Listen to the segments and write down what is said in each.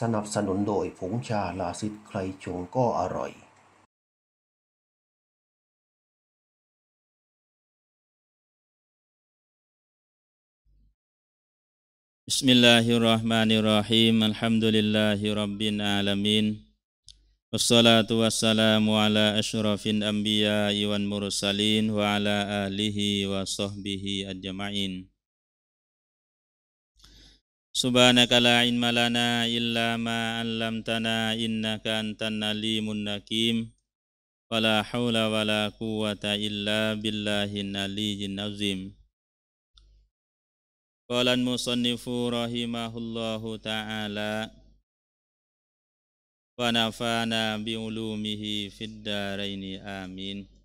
สนับสนุนโดยผงชาลาซิดใครชงก็อร่อยบิสมิลลาฮิรราะห์มานิรราะฮีมอัลฮัมดุลิลลาฮิรับบิลอาลามิน والصلاة والسلام على أشرف الأنبياء والمرسلين وعلى آله وصحبه أجمعين Subhanaka la ilma lana illa ma 'allamtana innaka antan alimun hakim. Wala haula wala quwwata illa billahin aliyyin azim. Qala al-musannifu rahimahullahu ta'ala wa nafa'ana bi ulumihi fid amin.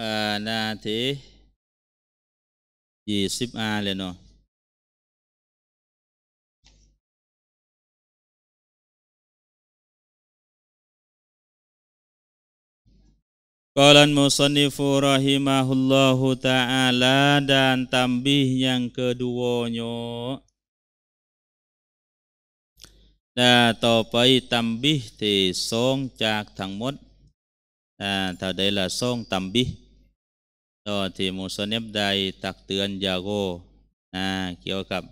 อานาทียี่สิบอาเลยเนาะกอลันมุสนิฟุรหิมาฮุลลอฮุตาอลาดันตัมบีห์ยังเกดูโอโยดาต่อไปตัมบีห์ที่สองจากทั้งหมดถ่าใด้ละส่งตำบีต่อที่มุสเนบไดตักเตือนยาโกนะเกี่ยวกับ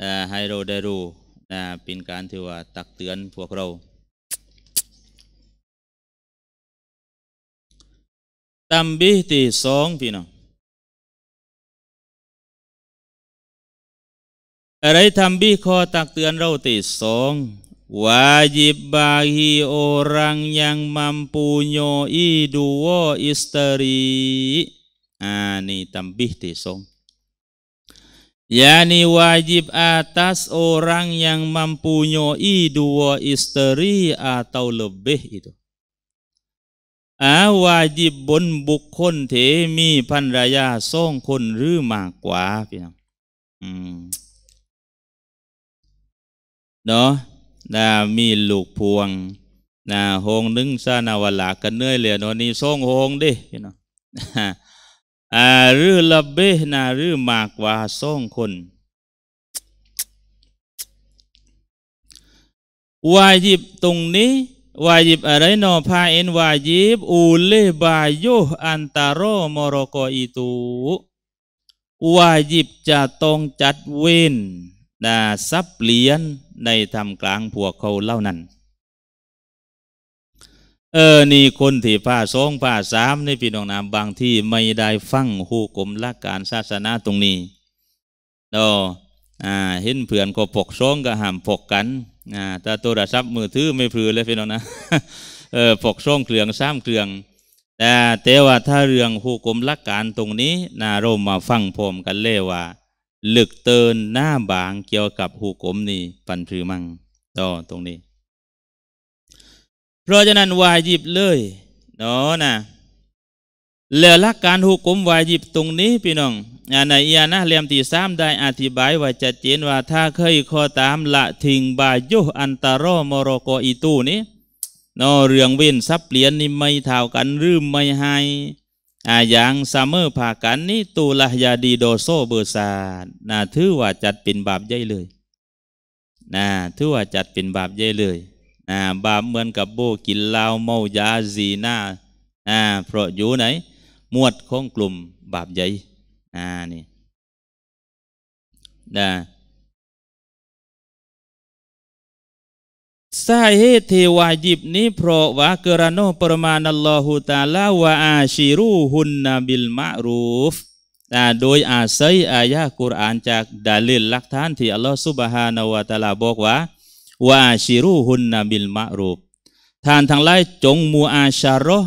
อาไฮโรไดรูนะเป็นการที่ว่าตักเตือนพวกเราตำบีที่สองพี่น้องอะไรทำบีข้อตักเตือนเราตีสอง Wajib bagi orang yang mempunyai dua istri. Nah, ini tambih tesong. Yani wajib atas orang yang mempunyai dua istri atau lebih itu. Ah, wajib bun bukun te mi panraya song kon rư mạc quá. Hmm. Đó. นะมีลูกพวงนะหงนึงซานาวลากันเนื่อยเหลยนนี้ส่งหงดิเนาะรือละเบนะรือมากว่าส่งคนวายิบตรงนี้ วายิบอะไรนอพาเอ็นวายิบ อูเลบาโยอันตารโมรกอีตูวายิบจะต้องจัดเว้นนะซับเลียนในทำกลางพวกเขาเล่านั้น เออนี่คนที่ผ่าสองผ่าสามในพี่น้องนามบางที่ไม่ได้ฟังหูกลมละการศาสนาตรงนี้เราอ่า เห็นเพื่อนก็ปกซ้องก็ห้ามปกกันอ่าแต่ตัวดัพับมือถือไม่พือเลยพี่น้องนะเออปกซ้องเครื่องซ้ำเครื่อง แต่แต่ว่าถ้าเรื่องหูกลมละการตรงนี้นาเรามาฟังพร้อมกันเลยว่าหลึกเตือนหน้าบางเกี่ยวกับหูกลมนี่ปันผือมัง ต่อตรงนี้ เพราะฉะนั้นวายิบเลยเนาะนะเลือลักการหูกมวายิบตรงนี้พี่น้องในอียานะเลียมที่สามได้อธิบายว่าจะเจนว่าถ้าเคยข้อตาม ละทิงบายุอันตารอมรกอีตูนี้นอเรื่องเว้นซับเปลี่ยนนี่ไม่เท่ากันรืมไม่ให้อายางซามเมอร์ผากันนี่ตูลหยาดีโดโซเบอร์ซานะถือว่าจัดเป็นบาปใหญ่เลยนะถือว่าจัดเป็นบาปใหญ่เลยนะบาปเหมือนกับโบกินลาวเมายาซีหน้านะเพราะอยู่ไหนมวดของกลุ่มบาปใหญ่นานี่ นะสาเหตุที่วาจิบนี้เพราะว่ากระโอปรมานัลลอฮุตาลาวะอาชิรูหุนนบิลมารูฟโดยอาศัยอายะกุรอานจากดาลิลลักฐานที่อัลลอฮฺสุบฮานาวะตาลาบอกว่าวาชิรูหุนนบิลมารูฟท่านทั้งหลายจงมูอาชารอ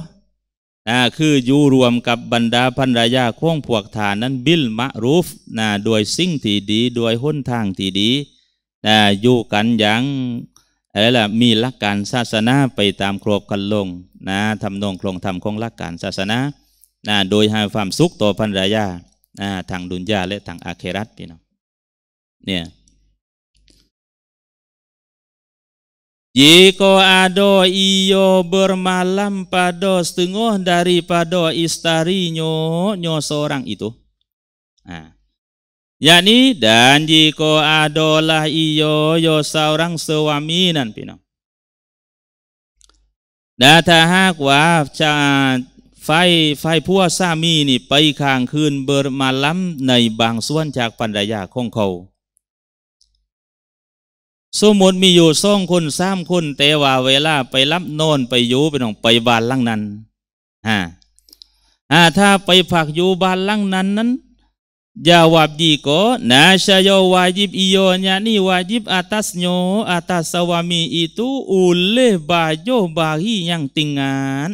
นะคืออยู่รวมกับบรรดาพันรายาของพวกทานนั้นบิลมะรูฟนะโดยสิ่งที่ดีโดยห้นทางที่ดีนะอยู่กันอย่างอะไรล่ะมีหลักการศาสนาไปตามครบคันลง นะทำนองโครงธรรมของหลักการศาสนานะโดยหาความสุขต่อพนรรยานะทางดุนยาและทางอาเครัตพี่น้องเนี่ยยีโกอาโดอิโยเบอร์มาลัมปาโดสตึงโอดาริปาโดอิสตาริโยโยโซรังอิตุอ่า yakni dan jika adalah iyo yo seorang suami nan pino. าถ้าหากว่าจะไฟไฟพัวสามีนี่ไปค้างคืนเบอร์มาล้ำในบางส่วนจากปัญญาของเขาสมมติมีอยู่สองคนสามคนแต่ว่าเวลาไปรับโนอนไปอยู่ไปน้องไปบ้านลังนั้นฮะถ้าไปผักอยู่บ้านลังนั้นนั้น jawab diko n a s า a y o wajib ย o n y a ni w า j i บ atasnya atas suami itu oleh bajo bagi yang tinggal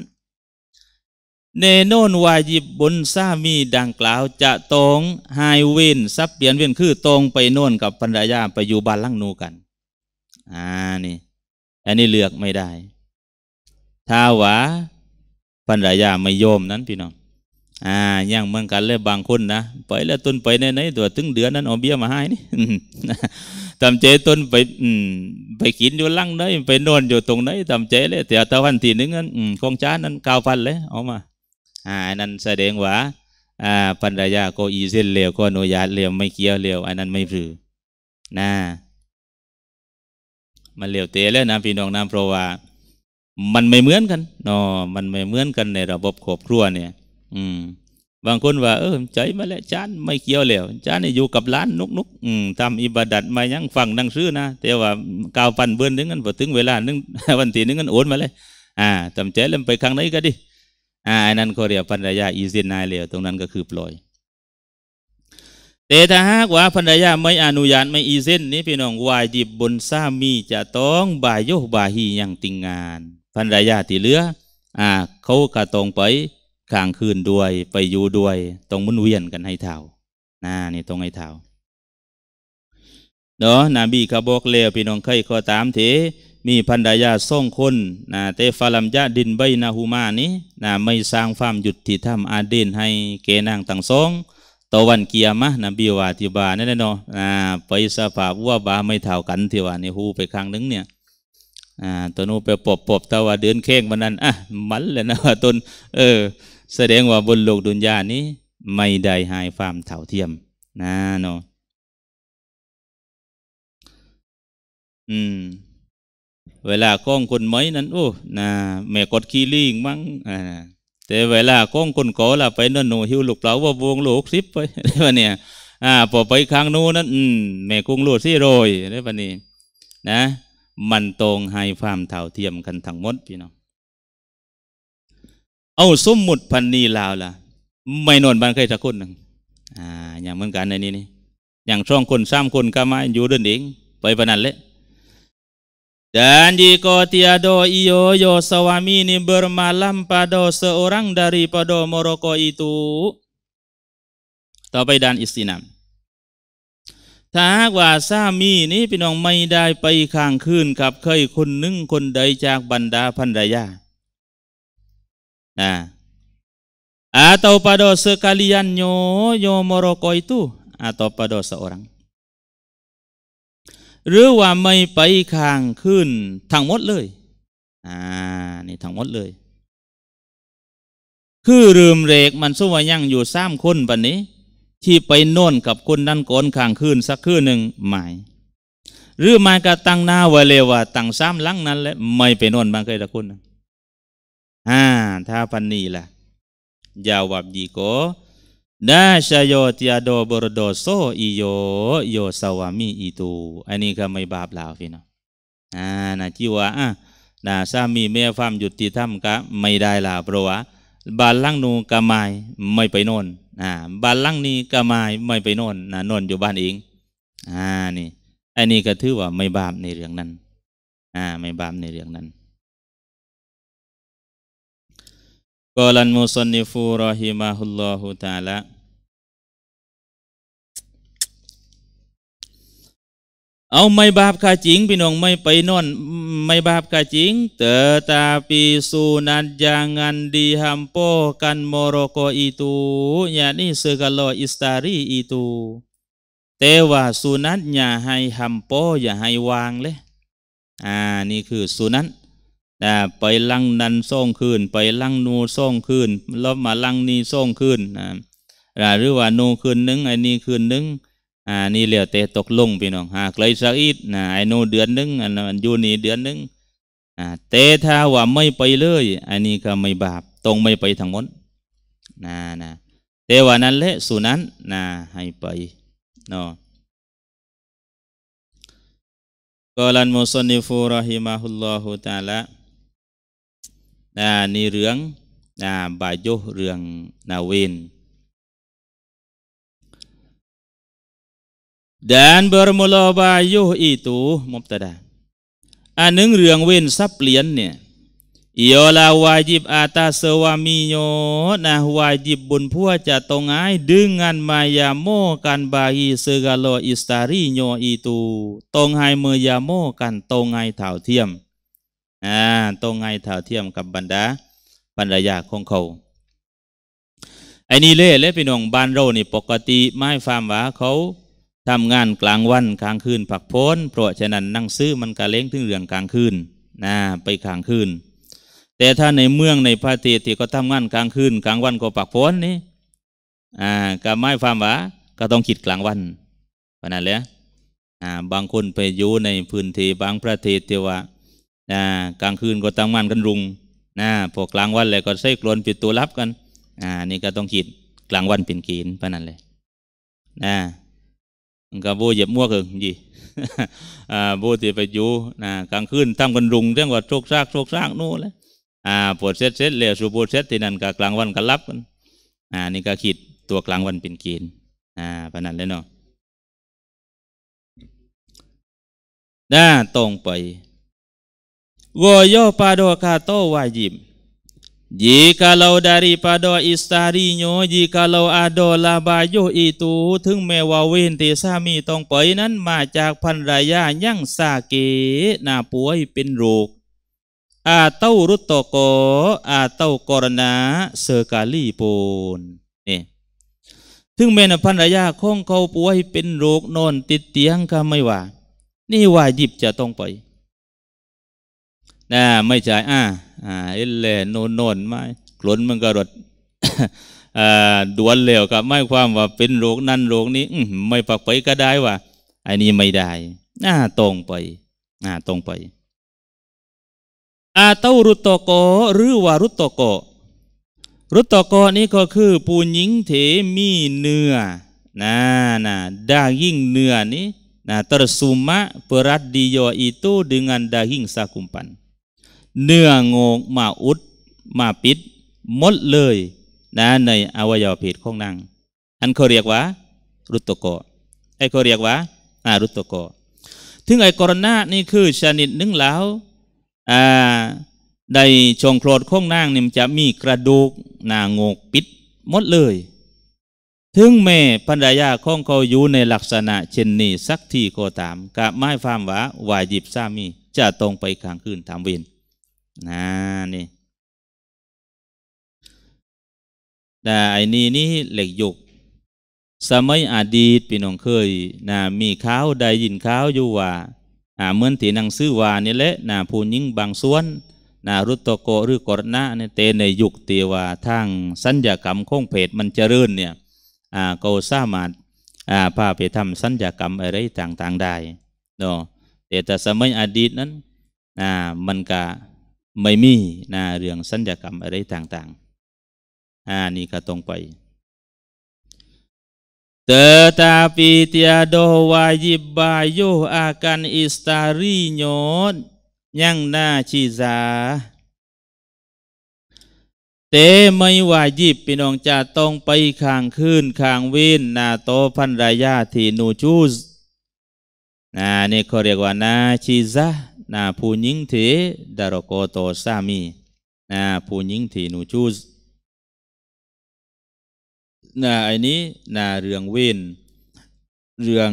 n e n o น w a า i b บบนสามี ดังกล่าวจะตรงไฮเวนซับเปลี่ยนเวนคือตรงไปโน่นกับภรรยาไปอยู่บ้านลังนูกัน อ่านี่อันนี้เลือกไม่ได้ถ้าว่าภรรยาไม่ยอมนั้น พี่น้องอ่าอย่างเมืองกันเลย บางคนนะไปแล้วต้นไปในไหนตัวถึงเดือนนั้นเอาเบี้ยมาให้นี่ตำเจต้นไป อืมไปกินอยู่ลังไหนไปนอนอยู่ตรงไหนตำเจเลยแต่ตะวันทีนึงนั้นของจ้านั้นเก้าพันเลยเอามา อ่า นั้น แสดงว่า อ่าปรญยาก็อีเส้นเร็วก็อนุญาตเร็วไม่เกี้ยวเร็ว อันนั้นไม่ผือนะมันเร็วเตะแล้วนะพี่น้องนำเพราะว่า มันไม่เหมือนกันเนอมันไม่เหมือนกันในระบบครอบครัวเนี่ยอืมบางคนว่าเออใจมาแล้วจานไม่เกี่ยวแล้วจานนี่อยู่กับร้านนุกนุกทำอิบาดัดมายังฟังนังซื้อนะ แต่ว่ากาวปันเบือนนึงกันพอถึงเวลานึงวันที่นึงกันโอนมาเลย อ่าจำใจแล้วไปครั้งไหนก็ดิอ่าอันนั้นเขาเรียกันรยาอีเซนนายแลวตรงนั้นก็คือปล่อย แต่ถ้าหากว่าพันรยาไม่อนุญาตไม่อีเซนนี้พี่น้องวายิบบนสามีจะต้องบายโยบาฮีอย่างติงงานพันรยาที่เหลือ อ่า เขาก็ต้องไปข้างคืนด้วย ไปอยู่ด้วยต้องมุนเวียนกันให้เท่าน้านี่ต้องให้เท่าเนาะนาบีเขาบอกเลวพี่น้องเคยข้อตามเถ มีพันดายาส่งคนนะเตฟาลัมยะดินใบนาหูมานี้นะไม่สร้างความหยุดที่ทำอาเดนให้เกนางต่างสอง ตะวันเกียมะนบีวาติบาเนี่นานนะไปสภาว่าบาไม่เท่ากันที่ว่านี่หูไปครั้งนึงเนี่ยตัวนู้ไปปบปบตะว่าเดินเค้งวันนั้น อ่ะมันเลยนะ ตน เออแสดงว่าบนโลกดุนยานี้ไม่ได้หายความเท่าเทียมนะเนาะอืมเวลาข้องคนไม้ นั้นโอ้นะแม่กดขี้ลิงมั้งอ่าแต่ เวลาข้องคนก่อละไปนั่นหนูหิวลูกเปล่าว่าวงลูกซิปไปได้ปะเนี่ยอ่าพอไปครั้งนู้นนั้น อืมแม่กุ้งโลดซี่โรยได้ปะนี่นะ มันตรงให้ความเท่าเทียมกันทั้งหมดพี่น้องเอาสมมุติพันนีลาวล่ะ ไม่นอนบ้านใครสักคนหนึ่งอ่าอย่างเหมือนกันในนี้นี่อย่างช่องคนสามคนก็มา อยู่เดินเอง ไปปนันเลยดันยีโกต i a d ดออิโยโยสวามิน b บ r m a l า m pada seorang d a r i p a โ a m o รโกอิตุต่อไปดัานอิสตินามถ้ากว่าสามีนี้พี่น้องไม่ได้ไปข้างคืนกับเคยคนหนึ่งคนใดจากบรรดาพันรยา Nah, atau pada sekalian nyo nyo m e r o k o itu atau pada seorang หรือว่าไม่ไปข้างขึ้น ทั้งหมดเลย อ่านี่ทั้งหมดเลย คือลืมเรกมันสู้ว่ายังอยู่สามคนปันนี้ ที่ไปโน่นกับคนนั้นก่อนข้างขึ้นสักคืนหนึ่งหมายหรือมากระตั้งหน้าไว้เลยว่าตั้งสามลังนั้นแหละไม่ไปโน่นบางใครตะคุณนะอ้าท้าปันนีละยาวับยีโกดาชโยติยาโดบรโดโซอิโยโยสวามีอิตูอันนี้ก็ไม่บาปลาวพี่น้องอ่านะจีวะอ่ะนาสามีเมียฟามหยุดที่ถ้ำก็ไม่ได้ลาเพราะว่าบาลังนูกะไยไม่ไปนอนอ่าบาลังนีกะไยไม่ไปนอนนะนอนอยู่บ้านเองอ่านี่อันนี้ก็ถือว่าไม่บาปในเรื่องนั้น อ่า ไม่บาปในเรื่องนั้นกลันมุสันนิฟูรอฮิมาฮุลลอฮุตาละเอาไม่บาปกาจิง พี่น้องไม่ไปนอน ไม่บาปกาจิงเตตาปีสูนันยังันดีฮัมโปกันโมโรโกอีตูเนี่ยนี่เซกัลโลอิสตารีอีตู เตว่าสูนันอย่าให้ฮัมโปอย่าให้วางเลยอ่านี่คือสูนันนนะไปลังนันส่งคืน ไปลังนูส่งคืนแล้วมาลังนีส่งคืนนะหรือว่านูคืนนึงไอ้นีขคืนนึง อ่านี่เหลียวเตะตกลงพี่น้องหากเลยสักอีดนะไอ้นูเดือนนึงอันนั้นอยู่นี่เดือนนึง อ่าเตะถ้าว่าไม่ไปเลย อันนี้ก็ไม่บาปตรงไม่ไปทั้งหมดนะนะเตว่านั้นแหละสุนั้นนะให้ไปเนาะกอนมุสลิฟูรหิม ح ฮุลลอฮุตาลานណានីរឿងណាបាยុសរឿងណាវិន dan bermula bayuh i อีตูมุตดาอันหนึ่งเรื่องเว้นซับเปลี่ยนเนี่ยยอลาวาจิบอาตาเสวามีโยนะวาจิบบุญพัวจะตรงไอดึงงานมายาโมกันบาฮีเซกาโลอิสตารีโยอีตูตรงไฮเมยาโมกันตรงไอเท่าเทียมอ่าตรงไงเท่าเทียมกับบรรดาบรรยาของเขา ไอ้นี่เล่และพี่น้องบ้านเรานี่ปกติไม้ฟาร์มหวาเขาทำงานกลางวันกลางคืนผักพ้น เพราะฉะนั้นนั่งซื้อมันกะเล้งถึงเรื่องกลางคืนนะไปกลางคืน แต่ถ้าในเมืองในพระเทติก็ทำงานกลางคืน กลางวันก็ผักพ้นนี่ อ่ากับไม้ฟาร์มหวาก็ต้องคิดกลางวันขนาดน้ลยอ่า บางคนไปอยู่ในพื้นที่บางประเทศที่ว่านะกลางคืนก็ตั้งมั่นกันรุงนะพวกกลางวันเลยก็ใส่กลนปิดตัวรับกัน อ่านี่ก็ต้องขิดกลางวันเป็นกีนปนั้นเลยนะก็โบเหย็บมั่วกินยี่อ่าโบตีไปอยู่นะกลางคืนทำกันรุงเรื่องว่าโชคซากโชคซากนู่นเลยอ่าปวดเซ็ตเซ็ตเลยสูบดเซ็ตที่นั่นก็กลางวันก็รับกัน อ่า นี่ก็ขิดตัวกลางวันเป็นกีนอ่าปนั้นเลยเนาะน่าตรงไปว o ย o pada k โตวายิม b j i k a l a า daripada istarinya jikalau ada labayuh itu ถึงแม้ว่าเวนต่สามีต้องไปนั้นมาจากภรรยายังสาเกน่าป่วยเป็นโรคอาเต้ารุตโตโกอาเต้ากรณาเซกาลีปูนนี่ถึงแม้นภรรยาของเขาป่วยเป็นโรคนอนติดเตียงก็ไม่ว่า นี่ว่าหยิบจะต้องไปนะไม่ใช่ อ่า อ่าเอเลโนโนนไม่กลนมันก็รดด่วนเร็วกับไม่ความว่าเป็นโรคนั่นโรคนี้ไม่ปักไปก็ได้ว่าอันนี้ไม่ได้อ่าตรงไป อ่าตรงไปอาเตารุตโตโกหรือว่า รุตโตโก รุตโตโกนี้ก็คือปูหญิงเถมีเนื้อ น่านะดายิ่งเนื้อนี้นะ h tersuma perat dia itu dengan daging sakumpan. เนื้องงมาอุดมาปิด หมดเลย นะในอวัยวะเพศของนาง อันเขาเรียกว่า รุตโตโกไอเขาเรียกว่าอารุตโตโก ถึงไอโครณานี่คือชนิดหนึ่งแล้วอ่าในช่องโครดข้องนางนี่มันจะมีกระดูก หนาโงกปิด หมดเลย ถึงแม่ภรรยาของเขาอยู่ในลักษณะเช่นนี้สักทีก็ตามกะไม่ฟามว่าวายิบสามี จะตรงไปกลางคืนทำเวรนะนี่แต่ไอ้นี่นี่เหล็กหยกสมัยอดีตพี่น้องเคยนะมีข้าวได้ยินข้าวอยู่ว่า อ่า เหมือนที่นังซื้อว่านี่แหละนะผู้หญิงบางส่วนนะรุตโตโกหรือกรณะเนี่ยเตในยุคเตีว่าทางสัญญกรรมคงเพดมันเจริญเนี่ย อ่าก็สามารถ อ่าพาไปทำสัญญกรรมอะไรต่างๆได้เนาะ แต่แต่สมัยอดีตนั้น อ่า มันกะไม่มีนาเรื่องสัญญกรรมอะไรต่างๆ อ่านี่ก็ตรงไปเตตาปีเตียโดวายิบบายโยอาการอิสตาริโยนยังนาชีจาเตไม่วายิบพี่น้องจะต้องไปข้างขึ้นข้างเวินนาโตพันรายาทีนูจูสนานี่เขาเรียกว่านาชีจานะผู้หญิงที่ดารโกโตสามีนะผู้หญิงที่นูชูสนะไอ้นี้นะเรื่องเว้นเรื่อง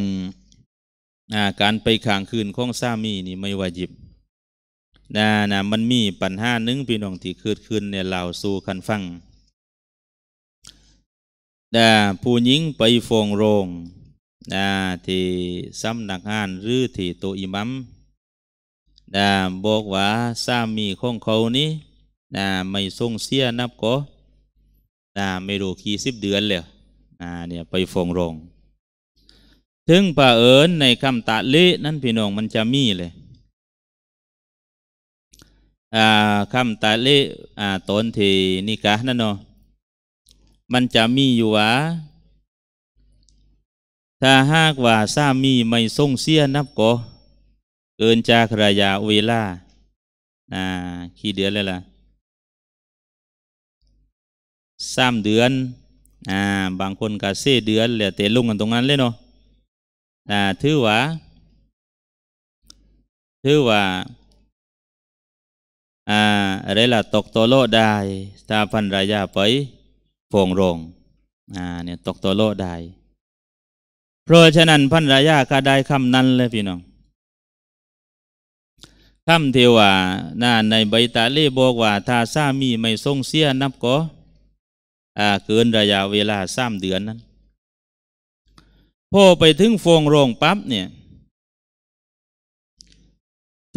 นะการไปข้างคืนของสามีนี่ไม่วายิบนะนะมันมีปัญหาหนึ่งพี่น้องที่คืดขึ้นเนี่ยเาสู่คันฟังนะผู้หญิงไปฟงโรงนะที่สำนักงานหรือที่โตอิมัมนะบอกว่าสามีของเขานี้นะไม่ส่งเสียนับก็นะไม่รู้คี่สิบเดือนเลยนะเนี่ย ไปฟองรองถึงป่าเอิญในคำตะลินั้นพี่น้องมันจะมีเลยคำตาเลอ่าตนทีนิกะนั่นเนาะมันจะมีอยู่ว่าถ้าหากว่าสามีไม่ส่งเสียนับก็เกินจากรายาเวล่าอ่าขี่เดือนเลยล่ะสามเดือน อ่า บางคนก็เสเดือนเหลยแเตะลุงกันตรงนั้นเลยเนาะอ่าถือว่า ถือว่า อ่าอะไรล่ะ ตกตโลได้ตาพันรายาไปฟงรง อ่า เนี่ย ตกตโลได้ เพราะฉะนั้น พันรายาก็ได้คำนั้นเลยพี่น้องทำเทว่าน่าในใบตาเล่บอกว่า ถ้าสามีไม่ทรงเสียนับก็ อ่าเกินระยะเวลาสามเดือนนั้น พอไปถึงฟงโรงปั๊บเนี่ย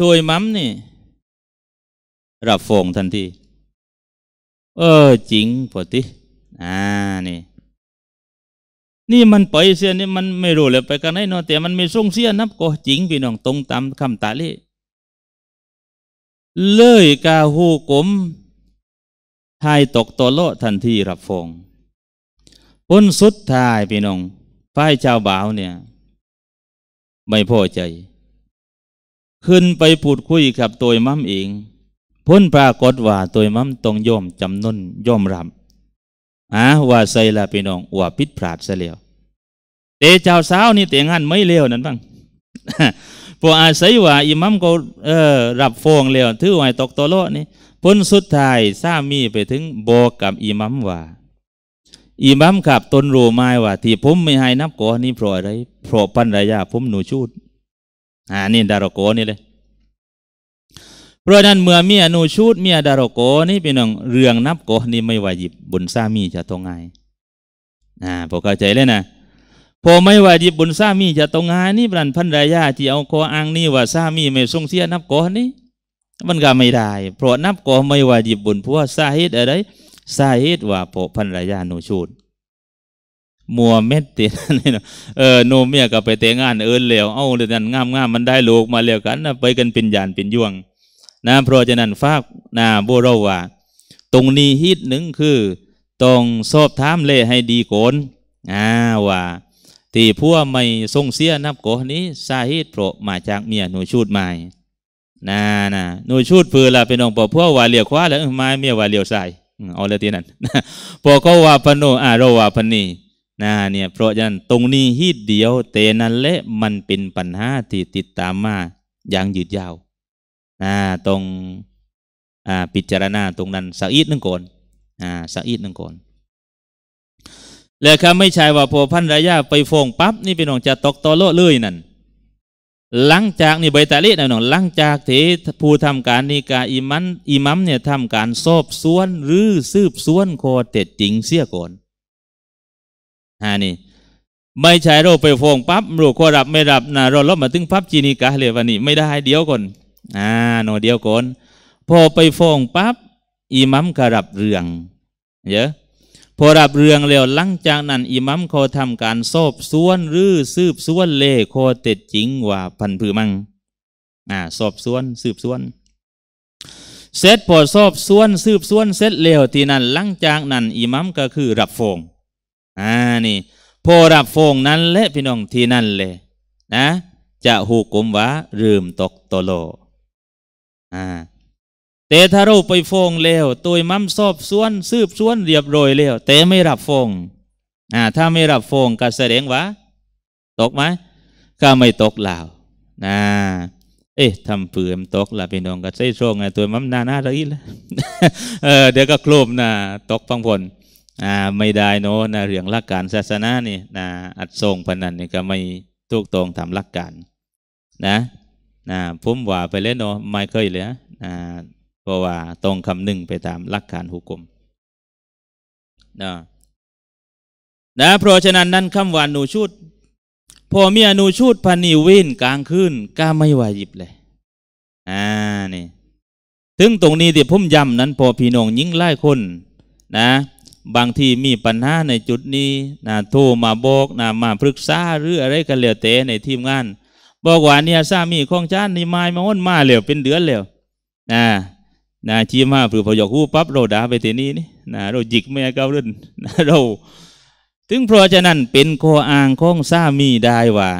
ตัวมัมนี่ รับฟงทันทีเออจริงพอติ อ่านี่ นี่มันไปเสียนี่มันไม่รู้เลยไปกันไหนเนาะแต่มันไม่ทรงเสียนับก็จริงพี่น้องตรงตามคำตาลีเลยกาหูกลมใายตกตโลทันทีรับฟง พ้นสุดท้ายพี่น้องฝ่ายชาวบ่าวเนี่ย ไม่พอใจ ขึ้นไปพูดคุยกับตัวมั่มเองพ้นปรากฏว่าตัวมั่มตรงย่อมจำนนย่อมรับอาว่าใส่ละพี่น้องว่าพิษพลาดซะแล้วเตเจ้าสาวนี่เตียงหันไม่เลวนั่นบ้างพออาศัยว่าอิมัมก็เออรับฟองแล้วถือไว้ตกตโลนี่พ้นสุดท้ายสามีไปถึงบอกกับอิมัมว่าอิมัมขับตนรูไม้ว่าที่ผมไม่ให้นับก่อนี่เพราะอะไรเพราะปัญญาผมหนูชูดอ่านี่ดารโกนี่เลย เพราะนั้นเมื่อเมียหนูชูดเมียดารโกนี่เป็นองเรื่องนับก่อนี่ไม่ว่าหยิบบนสามีจะต้งไงอ่าพอเข้าใจเลยนะพอไม่ว่าจีบบนซามีจะตรองงานนี่บรันพันรายาที่เอาคออ้างนี่ว่าซามีไม่ทรงเสียนับก่อนนี่มันก็ไม่ได้เพราะนับก่อไม่ว่าจีบบนพวกสาเหตุอะไรสาเหตุว่าพอพันรายาหนูชูดมัวเม็ดตีนนี่นะเออโนเมียก็ไปแต่งงาน เอิญแล้วเอ้าเรื่องนั้นงามงามมันได้ลูกมาแล้วกันนะไปกันเป็นยานเป็นยวงนะเพราะฉะนั้นฝากนาโบเราว่าตรงนี้ฮิตหนึ่งคือต้องสอบถามเล่ให้ดีก่อนอ่าว่าทีพวไม่ทรงเสียนับโกนี้ สาเหตุโปรมาจากเมียหนูชูดไม้นานะหนูชูดเพื่อละเป็นองค์ปอพัวว่าเลียวคว้าแล้วไม้เมียว่าเลียวใส่เอาเลยทีนั้นูอก็ว่าพนุอาโรว่าพนีนะเนี่ย เพราะฉะนั้นตรงนี้ฮีดเดียวแต่นั้นและมันเป็นปัญหาที่ติดตามมาอย่างยืดยาวนะตรง อ่าพิจารณา ตรงนั้นสักอีกหนึ่งก่อนอ่าสักอีกหนึ่งก่อนแล้วครับไม่ใช่ว่าพอพันรายาไปฟงปั๊บ นี่เป็นองจะตกตอโลเลยนั่นหลังจากนี่ใบตาลินะน้องหลังจากที่ผู้ทำการนิกาอิมันอิมัม เนี่ยทำการสอบสวนหรือสืบสวนคอเต็ดจริงเสียก่อนฮานี่ ไม่ใช่เราไปฟงปั๊บเราคอรับไม่รับนะเราลบมาถึงพับจีนิกาเลยวันนี้ไม่ได้ เดียวก่อนอ่าหนอเดียวก่อนพอไปฟงปั๊บอิมัมกระรับเรื่องเยอะพอรับเรื่องแล้วหลังจากนั้นอิมัมเขาทำการสอบสวนรื้อสืบสวนเล่ข้อเท็จจริงว่าพันผือมัง อ่าสอบสวนสืบสวน เสร็จพอสอบสวนสืบสวน เสร็จแล้วทีนั้นหลังจากนั้น อิมัมก็คือ รับฟงอ่า นี่พอรับฟงนั้นและพี่น้องที่นั่นเลยนะ จะหูกลมว่าเริ่มตกตโลอ่าแต่ถ้าเราไปฟ้องแล้วตัวมั่มสอบสวนสืบสวนเรียบร้อยแล้วแต่ไม่รับฟ้องอ่า ถ้าไม่รับฟ้องก็แสดงว่าตกไหมก็ไม่ตกลาวนะเอ๊ะทำเปื่อมตกละพี่น้องก็ใส่ช่วงไงตัวมั่มนาหน้าละอีละเออเดี๋ยวก็โคลบนะตกฟังผลอ่า ไม่ได้เนาะนะเรื่องหลักการศาสนานี่นะอัดทรงพนันนี่ก็ไม่ถูกตรงตามหลักการ นะนะผมว่าไปเล่นเนาะไม่เคยเลยนะพราะว่าตรงคำหนึ่งไปตามหลักการหุกมนะนะ เพราะฉะนั้นนั่นคำว่านูชุด พอมีอนูชุดพันิวินกลางคืนก้าไม่วายิบเลยอ่านี่ ถึงตรงนี้ที่พุ่มยำนั้น พอพี่น้องยิ่งไล่คน นะ บางทีมีปัญหาในจุดนี้นะโทรมาบอกนะมาปรึกษาหรืออะไรกันเหลยวเตในทีมงาน บอกว่าเนี่ยสามีของจ้านนี่มายมาอ้นมาเหลวเป็นเดือนเหลวนะนาชี้มาผือพอกหูปั๊บเราด่าไปทีนี้นี่นะเราจิกแม่เก้ารุ่นนะเราถึงเพราะฉะนั้น เป็นโคออางของสามีได้ว่า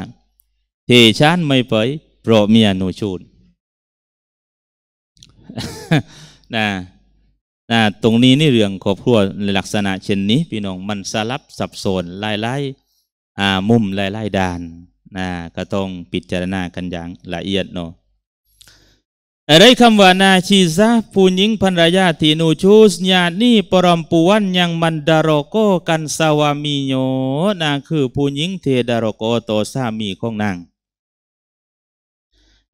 เทชานไม่ไปเพราะเมียหนูชูนนะนะตรงนี้นี่เรื่องครอบครัวในลักษณะเช่นนี้ พี่น้องมันสลับสับสนไล่ไล่มุมไล่ไล่ดานนะก็ต้องปิจารณากันอย่าง ละเอียดเนาะอะไรคำว่านาชีซะผู้หญิงภรรยาที่นูชูสญานี่ปรมปุวันยังมันดารโกกันสาวามีโยนางคือผู้หญิงเทดารโกต่อสามีของนาง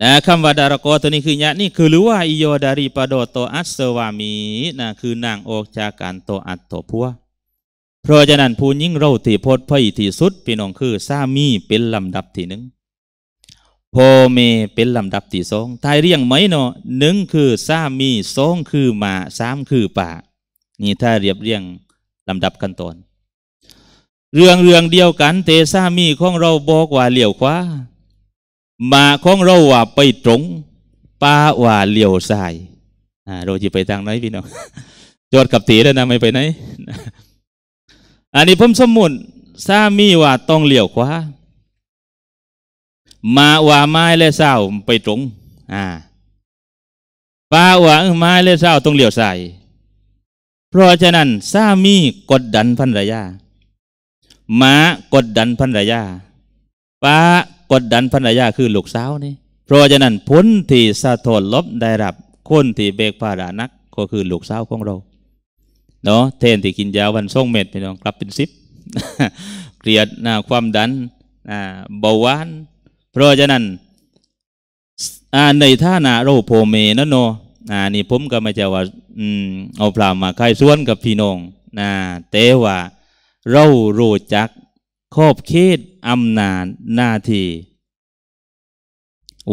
นะคำว่าดารโกตัวนี้คือญานี่คือหรือว่าอิโยดาริปโดตอัสวามีนะคือนางออกจากการโตอัตโตพัวเพราะฉะนั้นผู้หญิงเราที่พดพอยที่สุด พี่น้องคือสามีเป็นลำดับที่หนึ่งพ่อเมเป็นลำดับที่สองทายเรียงไหมเนาะหนึ่งคือสามีสองคือมาสามคือป่า นี่ถ้าเรียบเรียงลำดับขั้นตอน เรื่องเรื่องเดียวกันเตสามีของเราบอกว่าเหลี่ยวขวามาของเราว่าไปตรงป้าว่าเหลี่ยวซ้าย อ่าเราจะไปทางไหนพี่น้องจอดกับตีแล้วนะไม่ไปไหนอันนี้ผมสมมุติสามีว่าต้องเหลี่ยวขวามาว่าไม้และเศร้าไปตรงอ่าป้าว่าไม้และเศร้าต้องเหลียวใส่ เพราะฉะนั้นสามีกดดันพันรยาม้ากดดันพันรยาป้ากดดันพันรยาคือลูกสาวนี่เพราะฉะนั้นพ้นที่สะทอนลบได้รับ คนที่เบก้ารานักก็คือลูกสาวของเราเนาะเทนที่กินยาวันส่งเม็ดพี่น้องกลับเป็นสิบเกลียดนะความดันเบาหวานเพราะฉะนั้นในท่านาโรโพเมนโนอ่นี่ผมก็ไม่จะว่า อืม เอาพรามาใครส่วนกับพี่น้องนะแต่ว่าเรารู้จักรอบเขตอำนาจหน้าที่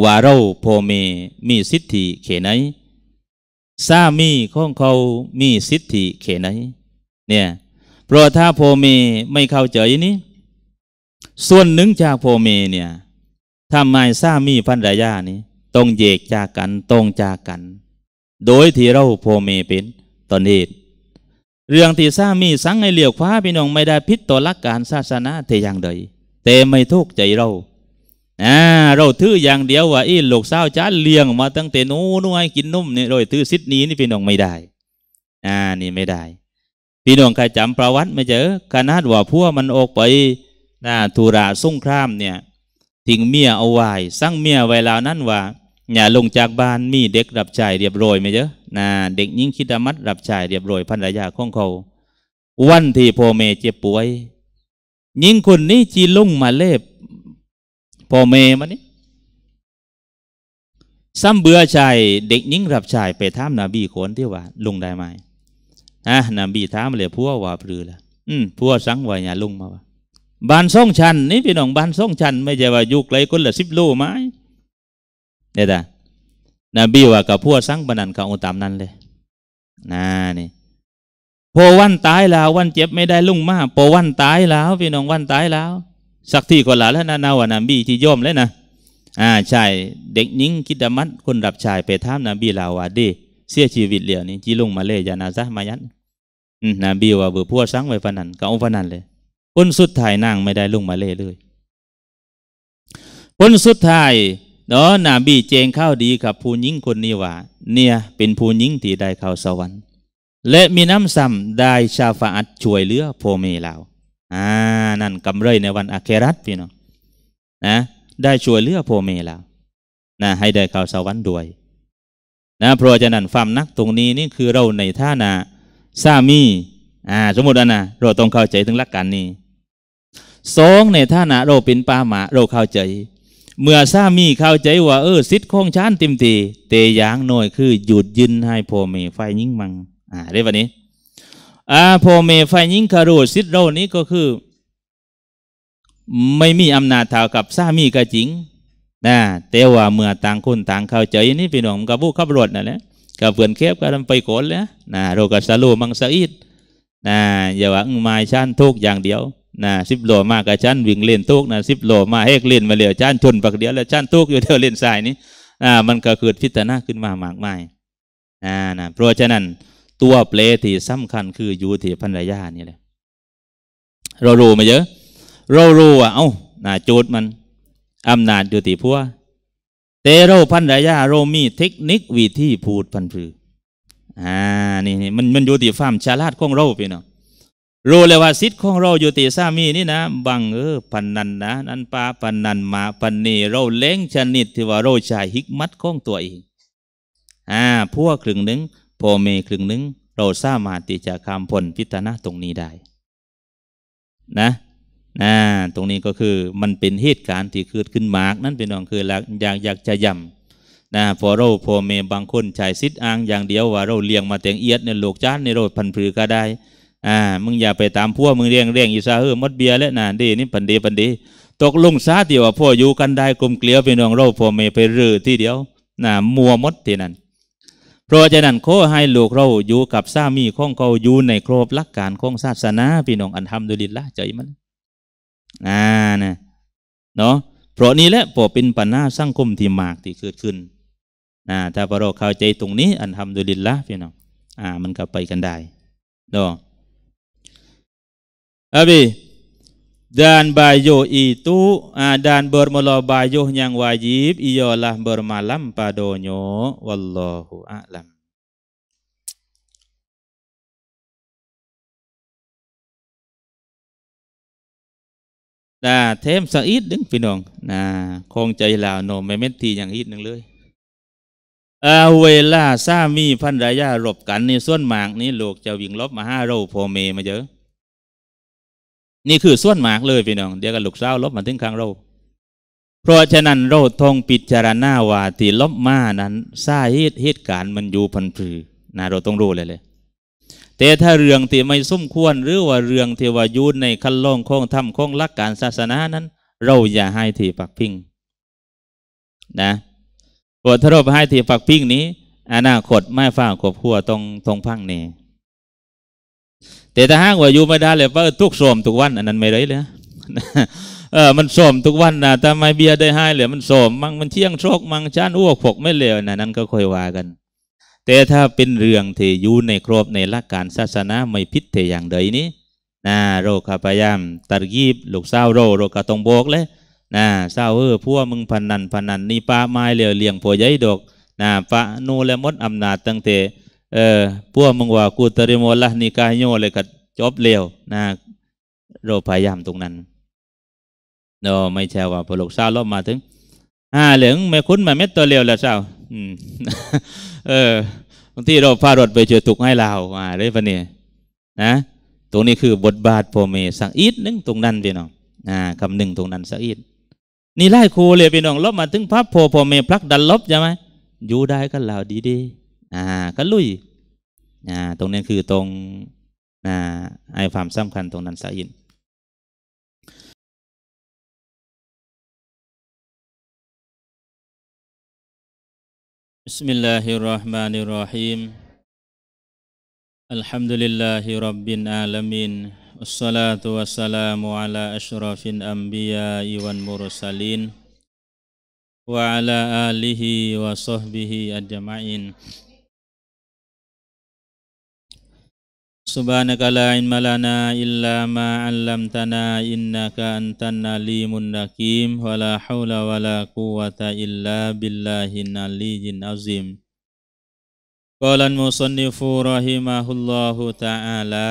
ว่าเราพอมีมีสิทธิเขไหน สามีของเขามีสิทธิเขไหน เนี่ย เพราะถ้าพอมีไม่เข้าใจนี้ ส่วนหนึ่งจากพอมีเนี่ยทำไม สามีภรรยานี้ต้องเยกจากกัน ต้องจากกัน โดยที่เราโพเมเป็นตอนเี้เรื่องที่สามีสังให้เหลียวคว้าพี่น้อง ไม่ได้พิษต่อหลักการศาสนาแต่อย่างใดแต่ไม่ทุกใจเราอ่าเราถืออย่างเดียวว่าอีลูกสาวจ้าเลี้ยงมาตั้งแต่นู้นให้กินนุ่มเนี่ยโดยถือสิทธิ์นี้ นี่พี่น้องไม่ได้ อ่านี่ไม่ได้ พี่น้องใครจำประวัติไม่เจอขนาดว่าพวกมันออกไปนะทุระสงครามเนี่ยทิ้งเมียเอาไว้สั่งเมียไว้ลาวนั่นว่าอย่าลงจากบ้านมีเด็กรับใช้เรียบร้อยไหมเจ้านะเด็กยิ่งคิดมัด รับใจเรียบร้อยพันรยาของเขา วันที่พ่อเม์เจ็บป่วยยิ่งคนนี้จีลุงมาเล็บพ่อเม์มันนี่ซ้ำเบื่อชายเด็กยิ่งรับชายไปถามนาบีคนที่ว่าลงได้ไหมอ่ะนาบีถามเลยพัวว่าพลือละอืมพัวสังวายาลงมาว่าบ้านซ่องชัน นี่พี่น้องบ้านซ่องชันไม่ใช่ว่าอยู่ไกลคนละสิบูกไม้เนี่ยแะนบีว่ากับพวกสังบันันเขาตามนั้นเลยนะนี่พอวันตายแล้ว วันเจ็บไม่ได้ลุ่งมากพอวันตายแล้ว พี่น้องวันตายแล้ว สักทีก็หลาแล้วนะนาวนาบีที่ย่อมเลยนะอ่า ใช่เด็กหญิงคิดมัดคนรับชายไปถามนบีลาวาดีเสียชีวิตเหลี่ยนี้จีลงมา เลยยานาซะมายันนบีว่าเบื่อพวกสังไว้ันนันเขานนันเลยผลสุดท้ายนั่งไม่ได้ลงมาเล่เลยผลสุดท้ายเนาะนาบีเจงเข้าดีกับผู้หญิงคนนี้ว่า เนี่ย เป็นผู้หญิงที่ได้เข้าสวรรค์และมีน้ำซ้ำได้ชาฟาอัดช่วยเหลือพเมลาวาอ่านั่นกำไรในวันอาเครัตพี่น้องนะได้ช่วยเหลือพเมลาวานะให้ได้เข้าสวรรค์ด้วย นะเพราะฉะนั้นความนัก ตรงนี้นี่คือเราในท่านาสามีอ่าสมมตินะเราต้องเข้าใจถึงหลักการนี้สองในท่านะเราเป็นปาหมาเราเข้าใจ เมื่อสามีเข้าใจว่าเออสิทธิ์ของฉันติมตีเตยางน่อยคือหยุดยืนให้พ่อเมไฟยิ่งมังอ่าเร่องวันนี้ อ่าพ่อเมไฟยิ่งคารูสิทธิ์เรานี้ก็คือ ไม่มีอำนาจเท่ากับสามีก็จริงนะแต่ว่าเมื่อต่างคนต่างเข้าใจนี่พี่น้องกับผู้ขับรถนั่นแหละกับเพื่อนเคบกันไปโกนแล้วนะเรากัสโลมังสะอิดนะอย่าว่าไม่ช้นทุกอย่างเดียวนะสิบโลมากกับชั้นวิ่งเล่นทุกนะสิบโล มาเฮกเล่นมาเร็วชั้นชนปักเดียวแล้วชั้นทุกอยู่เดียวเล่นสายนี้อ่ามันก็เกิดพิจารณาขึ้นมา มากมาย อ่านะเพราะฉะนั้นตัวเปลที่สำคัญคืออยู่ที่ภรรยานี่แหละเรารู้มาเยอะ เรารู้ว่าเอ้านะโจดมันอำนาจอยู่ที่พัวเตโรพันรยาโรมีเทคนิควิธีพูดพันพืออ่า นี่นี่มันมันอยู่ที่ความฉลาดของเราไปเนาะรู้เลยว่าสิทธิ์ของเราอยู่ติสามีนี่นะ บังเออพันนันนะ นันปาพันนันมาพันนีเราเล้งชนิด ที่ว่าเราชายฮิกมัดของตัวเองอ่าพวกครึ่งหนึ่งพ่อเมย์ครึ่งหนึ่งเราสามารถที่จะคำพลพิจารณาตรงนี้ได้ นะนะตรงนี้ก็คือ มันเป็นเหตุการณ์ ที่เกิดขึ้นมาก นั่นเป็นองคืออยากอยากจะย่ำนะพอเราพ่อเมย์บางคนชายซิดอ้าง อย่างเดียวว่า เราเลี้ยงมาแต่งเอียดในโลกจ้านในโรดพันพือก็ได้อ่ามึงอย่าไปตามพวกมึงเรียงเรียงอีซาเฮอมดเบียและนานดี นี่ปันดีปันดี ตกลงซาตีว่าพ่ออยู่กันได้กลมเกลียวไปน้องเราพ่อเมไปรื้อที่เดียวน่ะมัวมดที่นั่นเพราะฉะนั้นขอให้ลูกเราอยู่กับสามีของเขาอยู่ในครอบหลักการของศาสนาพี่น้องอันทำดุลิละใจมันอ่าเนาะเพราะนี้แหละพอเป็นปัญหาสังคมที่มากที่เกิดขึ้นนะถ้าพอเราเข้าใจตรงนี้อันทำดุลิละพี่น้องอ่า มันก็ไปกันได้เนาะอบีดา Abi dan bayu itu uh, dan bermula bayu yang wajib ialah bermalam padonyo ั a l l a h u a ลัมนะเทมสังอิดนึงพี่น้องนะคงใจลาวโนมไม่เม็ดทีอย่างอิดนึงเลยเาเวลาสามีพันรายาหลบกันในส่วนหมาก นี้ลูกจะวิ่ง ลบมาห้าเราพอเม มาเยอะนี่คือส่วนมากเลยพี่น้อง เดี๋ยวกันลูกสาวลบมา ถึงครั้งเราเพราะฉะนั้นเราทงปิจารณาว่าที่ลบมานั้นสาเหตุเหตุการณ์มันอยู่พันผือนะเราต้องรู้เลยเลย แต่ถ้าเรื่องที่ไม่สมควรหรือว่า เรื่องที่ว่ายุ่ในขันล่องคงทำคงรักการศาสนานั้น เราอย่าให้ที่ปักพิงนะบทถ้าเราให้ที่ปักพิงนี้ อนาคตไม่ฟ้าขบขัวตรงตรงพังนี่แต่ถ้าห้างว่าอยู่ไม่ได้เลยว่าทุกโสมทุกวันอันนั้นไม่ได้เลยเออ มันโสมทุกวันนะแต่ไม่เบียร์ได้ให้เลยมันโสมมังมันเที่ยงโชคมังชานอ้วกขกไม่เลวนะนั้นก็ค่อยว่ากัน แต่ถ้าเป็นเรื่องที่อยู่ในครอบในหลักการศาสนาไม่พิษแต่อย่างใดนี้นะโรคขยายามตะกีบลูกสาวโรโรคกะต้องบกเลยนะเศร้าเออพวกมึงพันนันพันนันนี่ป้าไม้เลียวเลี้ยงผัวใหญ่ดอกนะปะนูและมดอำนาจตั้งแต่เออพวกมึงว่ากูตรียมละนิกายโยเลยก็จบเร็วนะเราพยายามตรงนั้นเราไม่แช่ว่าพอลูกสาวลบมาถึงอ่าเหลืองไม่คุ้นมาเม็ดตัวเร็วแล้วเจ้าเออบางทีเราพารถไปเจอตุกให้เราอ่าเลยปะเนี่ยนะตรงนี้คือบทบาทพ่อเมสังอีดนึงตรงนั้นพี่น้องอ่าคำหนึ่งตรงนั้นสังอีดนี่ไล่ครูเลยพี่น้องลบมาถึงพับโพพ่อเมพลักดันลบใช่ไหมอยู่ได้กันเหลาดีๆอ่าก็ลุยอ่าตรงนี้คือตรงนะไอความสำคัญตรงนั้นสายินบิสมิลลาฮิรราะห์มานิรราะฮีม الحمد لله رب العالمين والصلاة والسلام على أشرف الأنبياء والمرسلين وعلى آله وصحبه أجمعين سبحانك لا علم لنا إلا ما علمتنا إنك أنت العليم الحكيم ولا حول ولا قوة إلا بالله العلي العظيم قال المصنف رحمه الله تعالى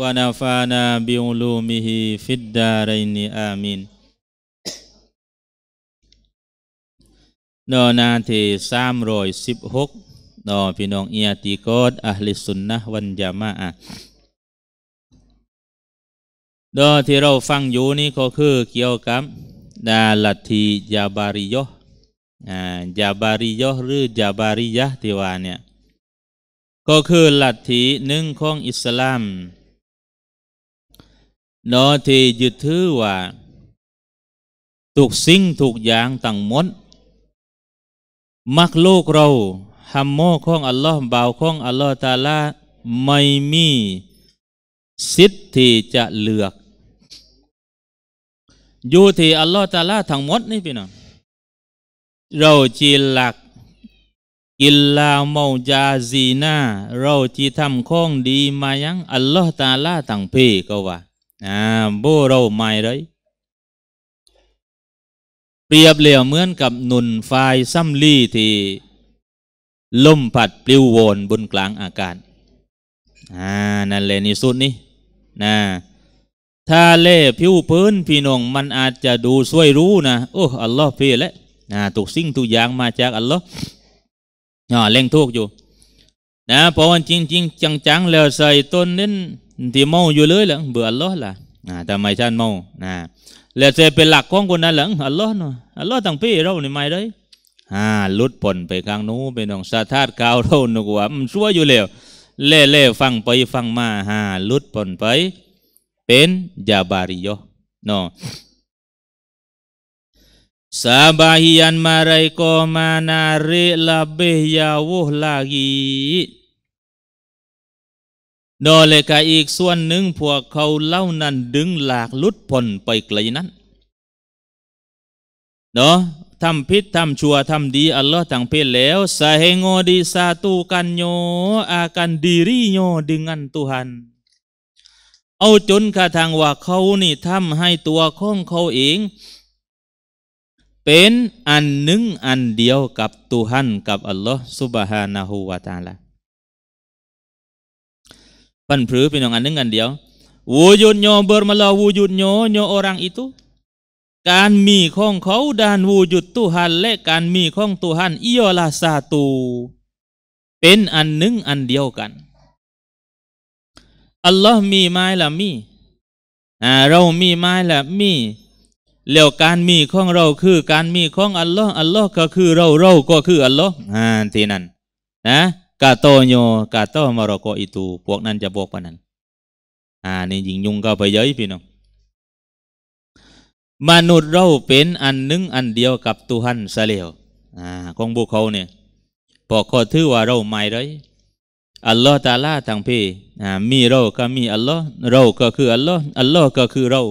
ونفعنا بعلومه في الدارين آمين Nona thì Sam rồi น้องพี่น้องเอียติกอดอัลลิสุนนะวันยามะอะดอที่เราฟังอยู่นี่ก็คือเกี่ยวกับ ดาลัทีจาบาริยอจาบาริยอหรือจาบาริยะที่ว่าเนี่ยก็คือลัทธิหนึ่งของอิสลามนอที่ยึดถือว่าถูกสิ่งถูกอย่างต่างมด มักโลกเราฮัมโมของอัลลอฮ์บ่าวของอัลลอฮ์ตาลาไม่มี สิทธิจะเลือก อยู่ที่ อัลลอฮ์ตาลาทั้งหมดนี่พี่น้องเราจีหลักกิลลาเมายาซีนาเราจีทำข้องดีมายังอัลลอฮ์ตาลาทั้งเพี่ก็ว่าอ่าโบเราไม่เลยเปรียบเหลี่ยเหมือนกับหนุนไฟซ้ำลี่ที่ลมผัดปลิวโวนบนกลางอากาศ อ่านั่นแหละนี่สุดนี่นะถ้าเล่ผิวพื้นพี่น้องมันอาจจะดูสวยรู้นะโอ้อัลลอฮ์เพียและนะตุกสิ่งทุกอย่างมาจากอัลลอฮ์อ่าเล่งทุกอยู่ นะพอวันจริงจริงจังๆ แล้วใส่ต้นนั้น ที่เมาอยู่เลยหละเบื่ออัลลอฮ์ละนะแต่ไม่ัน่เมานะแล้วจะเป็นหลักของคนนั้นหละอัลลอฮ์เนาะอัลลอฮ์ตั้งพี่เราในไม่ได้อ่าลุดปนไป ข้างนู้นไปน้องสาธาตกาวเท่านึกว่า มันชั่วอยู่แล้วเล่เล่ฟังไปฟังมาฮาลุดปนไป เป็นยาบาริโยเนาะสาบาฮิยันมาไรก็มานาเรลาเบยาวลากีนอเลกาอีกส่วนหนึ่งพวกเขาเล่านั้น ดึงหลากลุดปลไปไกลนั้นเนาะทำพิษทำชั่วทำดีอัลลอฮ์ตั้งเพลแล้วสาเหงดีสาตูกันโยอากันดีริโยดึงันตุหันเอาจนกระทั่งว่าเขานี่ทำให้ตัวของเขาเอง เป็นอันหนึ่งอันเดียวกับตุหันกับอัลลอฮ์สุบฮานาหูวาตาละปันรือเป็นอย่างอันหนึ่งอันเดียววูยุ d โยเบอร์มาลาวูยุ n โยโย o orang itu การมีของเขาดานวูยุดตุหันและการมีของตุหันอิยอลาซาตู เป็นอันหนึ่งอันเดียวกันอัลลอฮ์มีไม้ละมีเรามีไม้ละมี แล้วการมีของเราคือการมีของอัลลอฮ์อัลลอฮ์ก็คือเราเราก็คืออัลลอฮ์อ่าทีนั้นนะกาโตโยกาโตมารกอิตู พวกนั้นจะบอกว่านั้นอ่านี่ยิงยุงก็ไปเย้ยพี่น้องมนุษย์เราเป็นอันหนึ่งอันเดียวกับตุหันซะแล้วอ่า ของบุคเขาเนี่ยบอกข้อถือว่าเราไม่เลยอัลลอฮ์ตาลาทางพี่อ่ามีเราก็มีอัลลอฮ์เราก็คืออัลลอฮ์อัลลอฮ์ก็คือเรา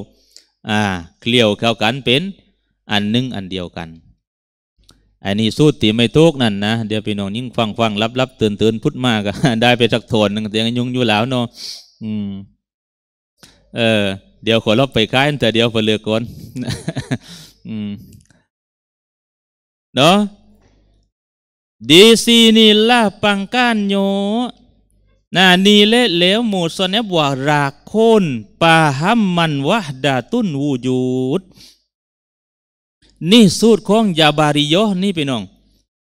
อ่าเคลียวเข้ากันเป็นอันหนึ่งอันเดียวกัน อันนี้สู้ตีไม่ทุกนั่นนะ เดี๋ยวพี่น้องยิ่งฟังฟังรับรับตือนตือนพุทธมากได้ไปสักโทนหนึ่งเตียงยุ่งอยู่แล้วเนาะอืมเออเดี๋ยวขอรบไปค้ายแต่เดี๋ยวเปลือกคนเนาะดีซีนีลาปังก้านโยนานีเละเหลวหมูสนบวาราโคนปาหัมมันวะดาตุนวูยูด นี่สูตรของยาบาริยอนี่ไปน้อง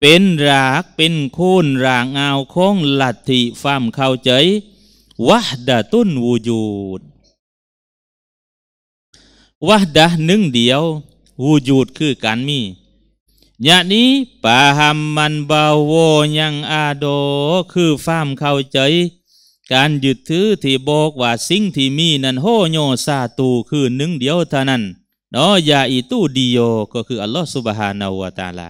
เป็นรากเป็นโคนรางเอาของลัทธิฟัามเข้าใจวะดาตุนวูยูดวัดะหนึ่งเดียววูจูดคือการมียะนี้ปาหัมมันบาโวยังอาโด คือฟามเข้าใจ การยึดถือที่บอกว่าสิ่งที่มีนั้นโหโยซาตูคือหนึ่งเดียวเท่านั้นเนาะยาอิตูดีโยก็คืออัลลอฮฺสุบฮานาวะตาลา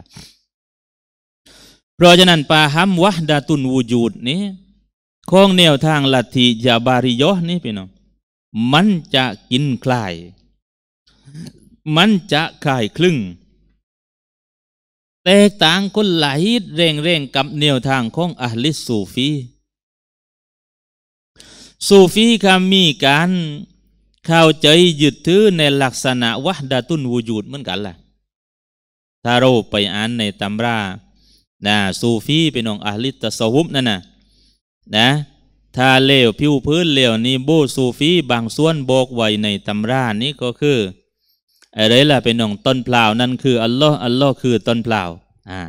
เพราะฉะนั้น ปาหัมวะดาตุนวูจูดนี้ของแนวทางลัทธิยาบาริยอนี่พี่น้องมันจะกินคลายมันจะคลายคลึงแตกต่างคนหลายเร่งเร่งกับแนวทางของอัลลิสซูฟีซูฟีคามีการเข้าใจยึดถือในลักษณะวะดาตุนวูยูดเหมือนกันล่ะ ถ้าเราไปอ่านในตำรานะซูฟีเป็นองอัลิตสวุบนั่นนะนะ ถ้าเลวผิวพื้นเลวนี่โบซูฟีบางส่วนบอกไว้ในตำรา นี้ก็คืออะไรล่ะเป็นหนองต้นเปล่า นั่นคือ อัลลอฮ์อัลลอฮ์คือต้นเปล่า อ่า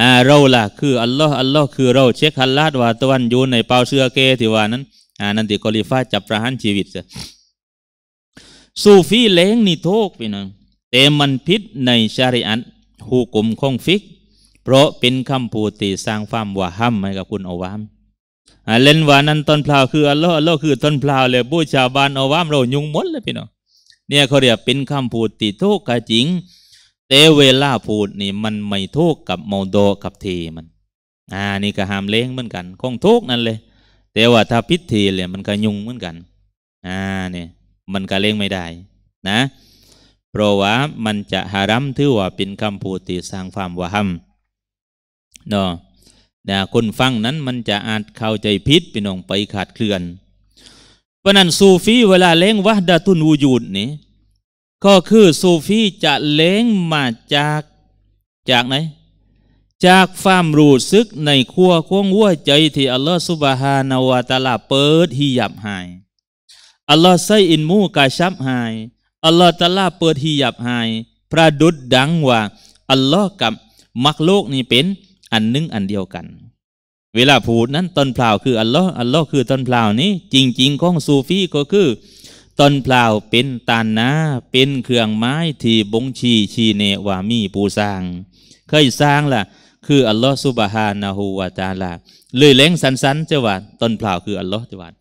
อ่า เราล่ะคืออัลลอฮ์อัลลอฮ์คือเราเช็คฮัลลาดว่าตะวันยูในเปลาเสื้อเกทีว่านั้น อ่า นันติกอลิฟ้าจับประหารชีวิตซูฟีเล้งนี่โทกพี่น้องเต็มมันพิษในชาริอันหูกลมคงฟิก เพราะเป็นคำพูดตีสร้างความว่าห้ำให้กับคุณอวามเล่นว่านั้นต้นเปล่าคืออัลลอฮ์อัลลอฮ์คือต้นเปล่าเลยบูชาบานอวามเรายุ่งมดเลยพี่น้องเนี่ยเขาเรียกเป็นคำพูดติทุกกบจริงเตเวลาพูดนี่มันไม่ทุกกับโมโดกับทีมัน อ่านี่ก็หามเล้งเหมือนกันคงทุกนั่นเลยแต่ว่าถ้าพิธีเลยมันก็ยุ่งเหมือนกัน อ่าเนี่ยมันก็เล้งไม่ได้นะ เพราะว่ามันจะหารัมถือว่าเป็น คำพูดติสร้างความวะหัมเนาะคนฟังนั้นมันจะอาจเข้าใจผิดไปนองไปขาดเคลื่อนราะนั้นซูฟีเวลาเล้งวะดาตุนวูยูดนี่ก็คือ ซูฟีจะเล้งมาจาก จากไหน จากความรู้สึกในขั้วข้องวัวใจที่อัลลอฮฺสุบฮานาวะตาลาเปิดฮิยับหายอัลลอฮฺใส่อินมูกาชับหายอัลลอฮฺตาลาเปิดฮิยับหาย พระดุดดังว่าอัลลอฮ์กับมักโลกนี่เป็น อันหนึ่งอันเดียวกันเวลาพูดนั้นตนเปล่าคืออัลลอฮ์อัลลอฮ์คือตนเปล่านี้ จริง ๆ ของซูฟีก็คือตนเปล่าเป็นตานนาเป็นเครื่องไม้ที่บ่งชี้ชี้เนว่ามีผู้สร้าง เคยสร้างล่ะ คืออัลลอฮ์ซุบฮานะฮูวาตาลาเลยเล้งสันสันจังหวัดตนเปล่าคืออัลลอฮ์จังหวัด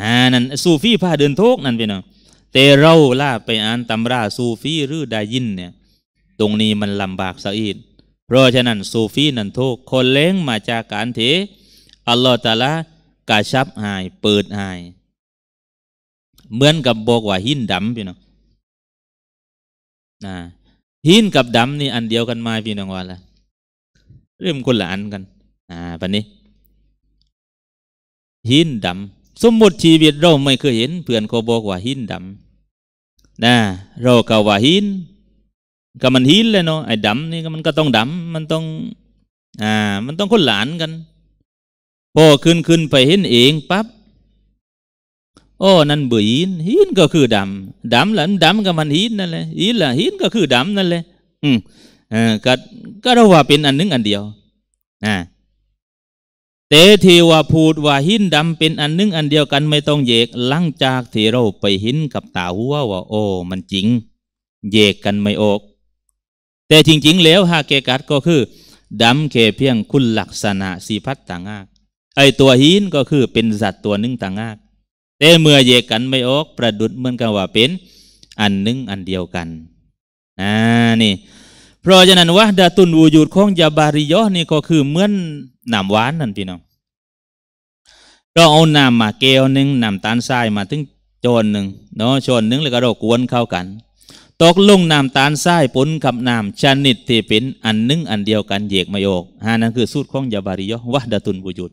อ่านั่นซูฟีพาเดินทุกนั่นไปเนาะแต่เราล่าไปอ่านตำราซูฟีหรือได้ยินเนี่ย ตรงนี้มันลำบากซะอีกเพราะฉะนั้นซูฟีนันทุกคนเล้งมาจากการที่อัลลอฮฺตาลากระชับหายเปิดหาย เหมือนกับบอกว่าหินดำพี่น้องนะหินกับดำนี่อันเดียวกันมาพี่น้องว่าละเริ่มคนละอันกัน อ่าปันนี้หินดำสมมติชีวิตเราไม่เคยเห็น เพื่อนเขาบอกว่าหินดำนะเราก็ว่าหินก็มันฮีนเลยเนาะไอ้ดำนี่ก็มันก็ต้องดำ มันต้อง อ่า มันต้องคนหลานกันพอขึ้นขึ้นไปเห็นเองปั๊บโอ้ นั่นบือหินหินก็คือดำ ดำหลันดำกับมันหินนั่นแหละหินละหินก็คือดำนั่นแหละ อืมอ่าก็ก็เราว่าเป็นอันหนึ่งอันเดียวอ่าเตทีว่าพูดว่าหินดำ เป็นอันนึงอันเดียวกันไม่ต้องเยกหลังจากที่เราไปหินกับตาหัวว่า โอ้มันจริงเยกกันไม่ออกแต่จริง ๆ แล้วฮาเกกัดก็คือ ดำเคเพียงคุณลักษณะสีพัดต่างหากไอตัวหินก็คือเป็นสัตว์ตัวหนึ่งต่างหากแต่เมื่อเยกันไม่ออกประดุดเหมือนกันว่าเป็นอันหนึ่งอันเดียวกันนะนี่ เพราะฉะนั้นว่าดาตุนวูยูดของยาบาริยอนี่ก็คือเหมือนหน้ำหวานนั่นพี่น้องเราเอาน้ำมาแก้วหนึ่งน้ำตาลทรายมาถึงจนหนึ่งเนาะชนหนึ่งแล้วก็เรากวนเข้ากันตกลงน้ำตาลทรายปนกับน้ำชนิดที่เป็นอันนึง อันเดียวกันเยกไม่ออกฮานั่นคือ สูตรของยาบาริยวะดาตุนบุญุด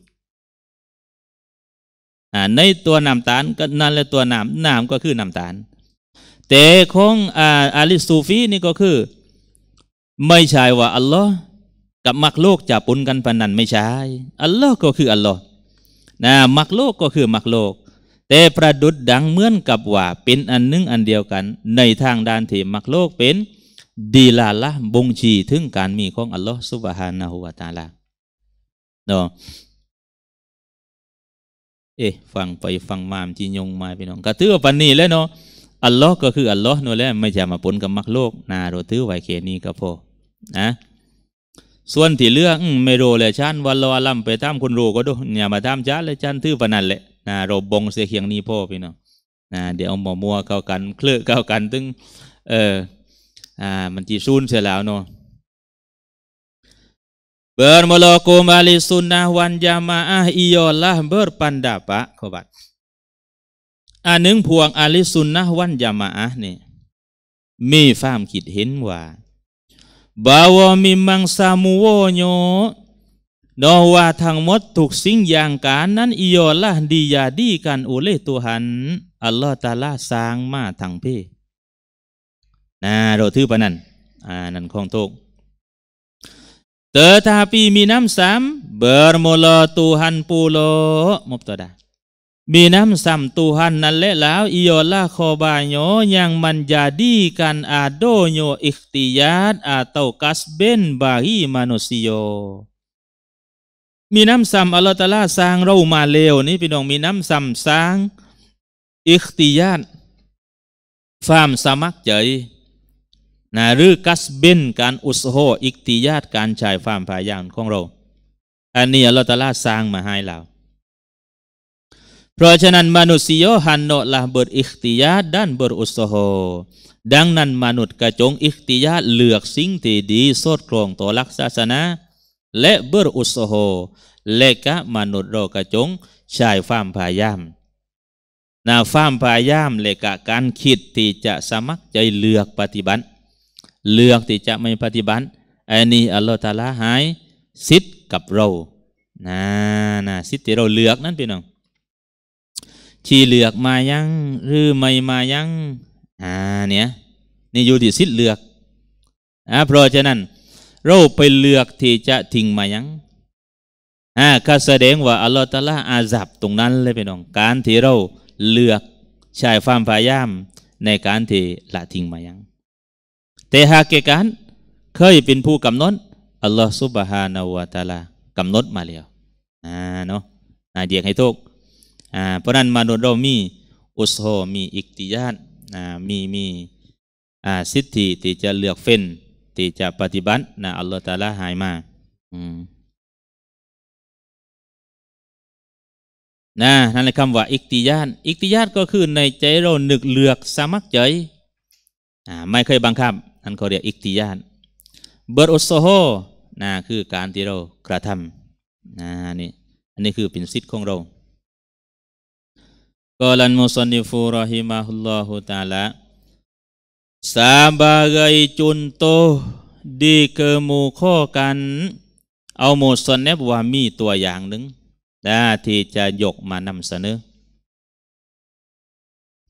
ในตัวน้ำตาลก็นั่นและตัวน้ำน้ำก็คือน้ำตาลแต่ของอาลิสูฟีนี่ก็คือ ไม่ใช่ว่าอัลลอฮ์กับมักโลกจะปนกันปนันไม่ใช่ อัลลอฮ์ก็คือ อัลลอฮ์นะมักโลกก็คือมักโลกแต่ประดุดดังเหมือนกับว่าเป็นอันนึงอันเดียวกันในทางด้านที่มักโลกเป็น ดีลาละบ่งชี้ถึงการมีของ อัลลอฮ์สุบฮานาหูวาตาลาเนาะเอ๊ฟังไปฟังมามจียงมา พี่น้องก็ถือปันนี้แล้วเนาะอัลลอฮ์ก็คืออัลลอฮ์นั่นแหละไม่จะมาปนกับมักโลกนาโรตื้อไวเคนี้ก็พอนะ ส่วนที่เรื่องไม่โรเลยชันวันรอลำไปตามคนโรก็ดูอย่ามาตามจ้าเลยชันทื่อปนันแหละนะราบงเสียเคียงนี้พ่อพี่น้องนะเดี๋ยวหมอมัวเข้ากันเคลือเข้ากันตึง เอออ่า มันจีซูนเสียแล้วเนาะเบอร์มลกุมาลิสุนนะวันยามาอาอิยอลาเบอร์ปันดาปะขบัตอันหนึ่งพวงอาลิสุนนะวันยามาอานี่มีความคิดเห็นว่า บ่าวมีมังสามูโวโยดอว่าทั้งหมดถูกสิ่งอย่างการ นั้นอิยอลาดียาดีกันโอเลตัวหันอัลลอฮฺตาลาสร้างมาทางเพ่นาโรทือปนันอ่านันของโทกเตอทาปีมีน้ำซ้ำเบอร์โมลตูหันปูโลมบตัดามีน้ำซ้ำตูหันนั่นแหละแล้วอิยอลาโอบายโยยังมันยาดีกันอาโดโยอิคติยาตอาเตกัสเบนบาฮีมานุสิโยมีน้ำซ้ำอัลลอฮฺตาลาสร้างเรามาเลวนี่พี่น้องมีน้ำซ้ำสร้าง อิคติยาตฟามสมัครใจนะหรือกัสเบนการอุสโฮ อิคติยาตการใช้ฟามพายานของเรา อันนี้อัลลอฮฺตาลาสร้างมาให้เรา เพราะฉะนั้นมนุษย์โยหันโนละเบิดอิคติยาตด้านเบิดอุสโฮดังนั้นมนุษย์กระจงอิคติยาตเลือกสิ่งที่ดีสดครองต่อลักษณะและเบอร์อุสโฮและกะมนุษย์โรกระจงใชยฟ้ามพายาม นาฟ้ามพายามและกะการคิดที่จะสมัครใจเลือกปฏิบัติ เลือกที่จะไม่ปฏิบัติอันนี้อัลลอฮฺตาลาหายสิทธิ์กับเรานะนะสิทธิ์ที่เราเลือก นั่นพี่น้อง ที่เลือกมายัง หรือไม่มายังอ่าเนี่ยนี่ อยู่ที่สิทธิ์เลือกอ่าเพราะฉะนั้นเราไปเลือกที่จะทิ้งมายังอ่าก็แสดงว่าอัลลอฮฺตะลาอาซับตรงนั้นเลยพี่น้อง การที่เราเลือกใช้ความพยายาม ในการที่ละทิ้งมายังแต่หากเกการเคยเป็นผู้กำหนดอัลลอฮฺซุบฮานาวะตะลากำหนดมาแล้ว อ่าเนาะ อ่าเดียกให้ทุกอ่าเพราะนั้น มนุษย์เรามีอุสโฮ มีอิกติยานอ่า มี มี อ่าสิทธิที่จะเลือกเฟ้นที่จะปฏิบัตินะอัลลอฮฺตาลาหายมา อืมนะนั่นเลยคำว่าอิกติยาตอิกติยาตก็คือในใจเราหนึก เลือกสมัครใจอ่า ไม่เคยบังคับนั่นเขาเรียกอิกติยาตเบอร์อุสโซโฮนะคือการที่เรา กระทำนะนี่อันนี้คือปินสิทธิ์ของเรา กอลันมุสนิฟูรอฮิมาฮุลลอฮุตาลาสาม b a จุนโตดีเกอ i k มูข้อกัน เอาโมสนเนบว่ามีตัวอย่างหนึ่งนะที่จะยกมานำเสนอ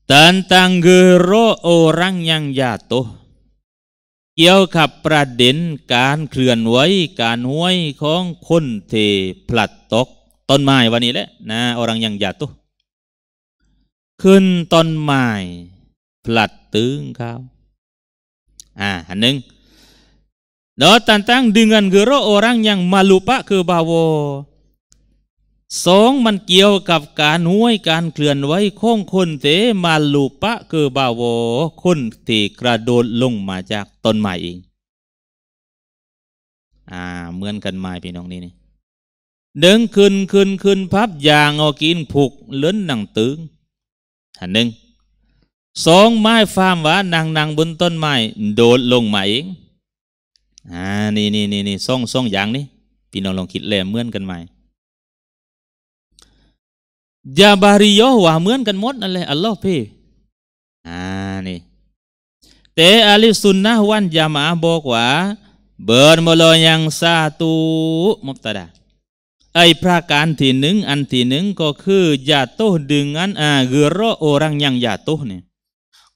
ตันตังเกอร o k orang yang jatuh เกี่ยวกับประเด็นการเคลื่อนไหวการห้วยของคนที่พลัดตก ต้นไม้วันนี้แหละนะ orang yang jatuh ขึ้นต้นไม้พลัดตึงครับ Ah, hening. n o t e n t a n g dengan gero orang yang malupa ke bawah. สองมันเกี่ยวกับการห้วยการเคลื่อนไหวของคนเตมาลูปะคือบาวอคนที่กระโดดลงมาจากต้นไม้เองอ่าเหมือนกันไม้พี่น้องนี่นี่เดินขึ้นขึ้นขึ้นพับยางออกินผูกเลื่อนหนังตึงอันหนึ่งสองไม้ฟามว่านางนางบนต้นไม้โดดลงมาเองอ่า นี่นี่นี่นี่ส่องส่องอย่างนี้พี่น้องลองคิดแลเหมือนกันไหมยาบาริโยว่าเหมือนกันหมดนั่นแหละอัลลอฮ์พี่อ่านี่แต่อาลิสุนนะวันยามาบอกว่าเบิร์มโลยังซาตูมุตตาดาไอพระการที่หนึ่งอันที่หนึ่งก็คือยาโตดึงอันอ่าเกรอโอรังยังยาโตเนี่ย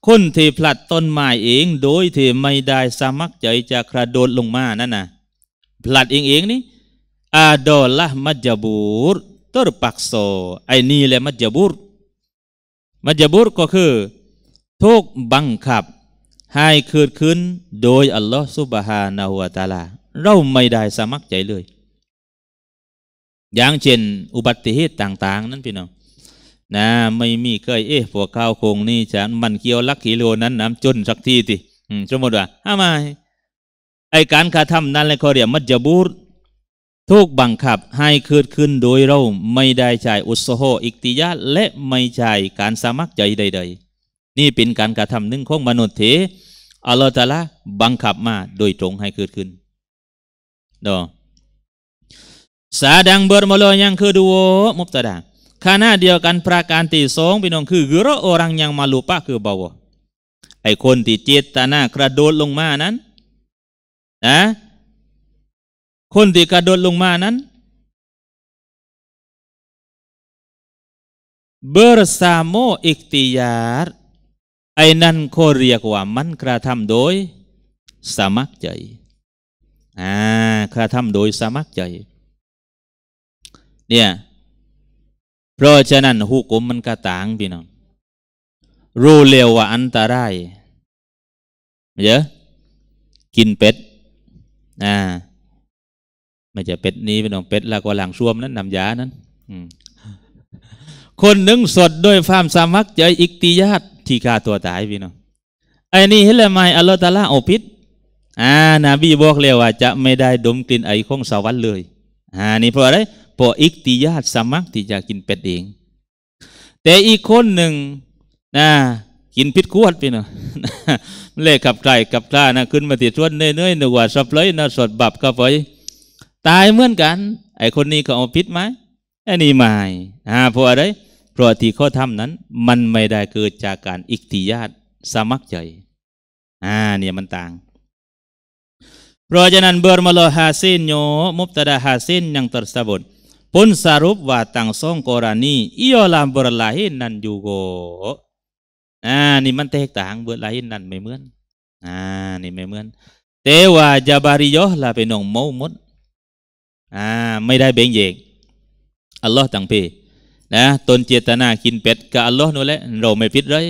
คนที่พลัดต้นไม้เอง โดยที่ไม่ได้สมัครใจจะกระโดดลงมานั่นนะพลัดเองเองนี่อาดอละมัจจบุรตุรปั k โซไอ้นี่แหละมัจจบุรมัจจบุรก็คือทุกบังคับให้เกิดขึ้น โดยอัลลอฮฺสุบฮานาหัวตาลา เราไม่ได้สมัครใจเลย อย่างเช่นอุบัติเหตุต่างๆ นั้นพี่น้องนะไม่มีเคยเอ๊ะพวกข้าวคงนี่ฉันมันเกี่ยวลักขีโลนั้นน้ำจนสักทีติสมมติว่าทำไมไอการกระทำนั้นเลยเขาเรียกมัจจบูรทุกบังคับให้คืดขึ้นโดยเรา ไม่ได้ใช้อุสโหอิกติยะและไม่ใช่การสมัครใจใดๆ นี่เป็นการกระทำหนึ่งของมนุษย์เถอัลลอฮฺตะละบังคับมา โดยตรงให้คืดขึ้นดอ Sadang bermula ยังคือดูมุตตะดัง k a ะ e n a dia akan perakaan ti song pinong คือ gero orang yang ล a l u p a คือบาวไอคนที่เจตนากระโดดลงมานั้นนะคนที่กระโดดลงมานั้น b e า s a อ o ikhtiar ไอนั่นก็เรียกว่ามันกระทำโดยสมัครใจอ่ากระทำโดยสมัครใจเนี่ยเพราะฉะนั้นหุกุมมันกระต่างพี่น้องรู้เร็วว่าอันตรายเยอะกินเป็ด อ่าไม่จะเป็ดนี้เป็นของเป็ดแล้วก็หลังช่วมนั้นนำยานั้นคนหนึ่งสดด้วยความสามัคใจอิกติยาตที่ฆ่าตัวตายพี่น้องไอ้นี่เฮลไมอัลลอฮฺตาลาอพิษอ่านาบีบอกเลยว่า จะไม่ได้ดมกลิ่นไอของสวรรค์เลย อ่า นี่เพราะอะไรพออิกติญาติสมัครที่จะกินเป็ดเอง แต่อีกคนหนึ่งนะกินพิษขวดไปเนาะเล่กับไกลกับกล้านะขึ้นมาติดชวนเนื้อยนหนอหนวดสับเลยนะสดบับก็ไปตายเหมือนกัน ไอคนนี้ก็เอาพิษไหมอันนี้ไม่เพราะอะไรเพราะที่เขาทำนั้น มันไม่ได้เกิดจากการอิกติญาตสมัครใจอ่าเนี่ยมันต่าง เพราะฉะนั้นเบอร์มาลฮาซินโยมุตตะดาฮาซินยังตรสบท Pun sarup watang song korani iyo lam berlahin nan juga. Ah, ni man tek tang berlahin nan memen. Ah, ni memen. Tewa jabariyoh la penong mau mut. Ah, ไม่ได้เบ่งเยงอัลลอฮ์ตังเพนะตนเจตนากินเป็ดกับอัลลอฮ์นั่นแหละเราไม่ผิดเลย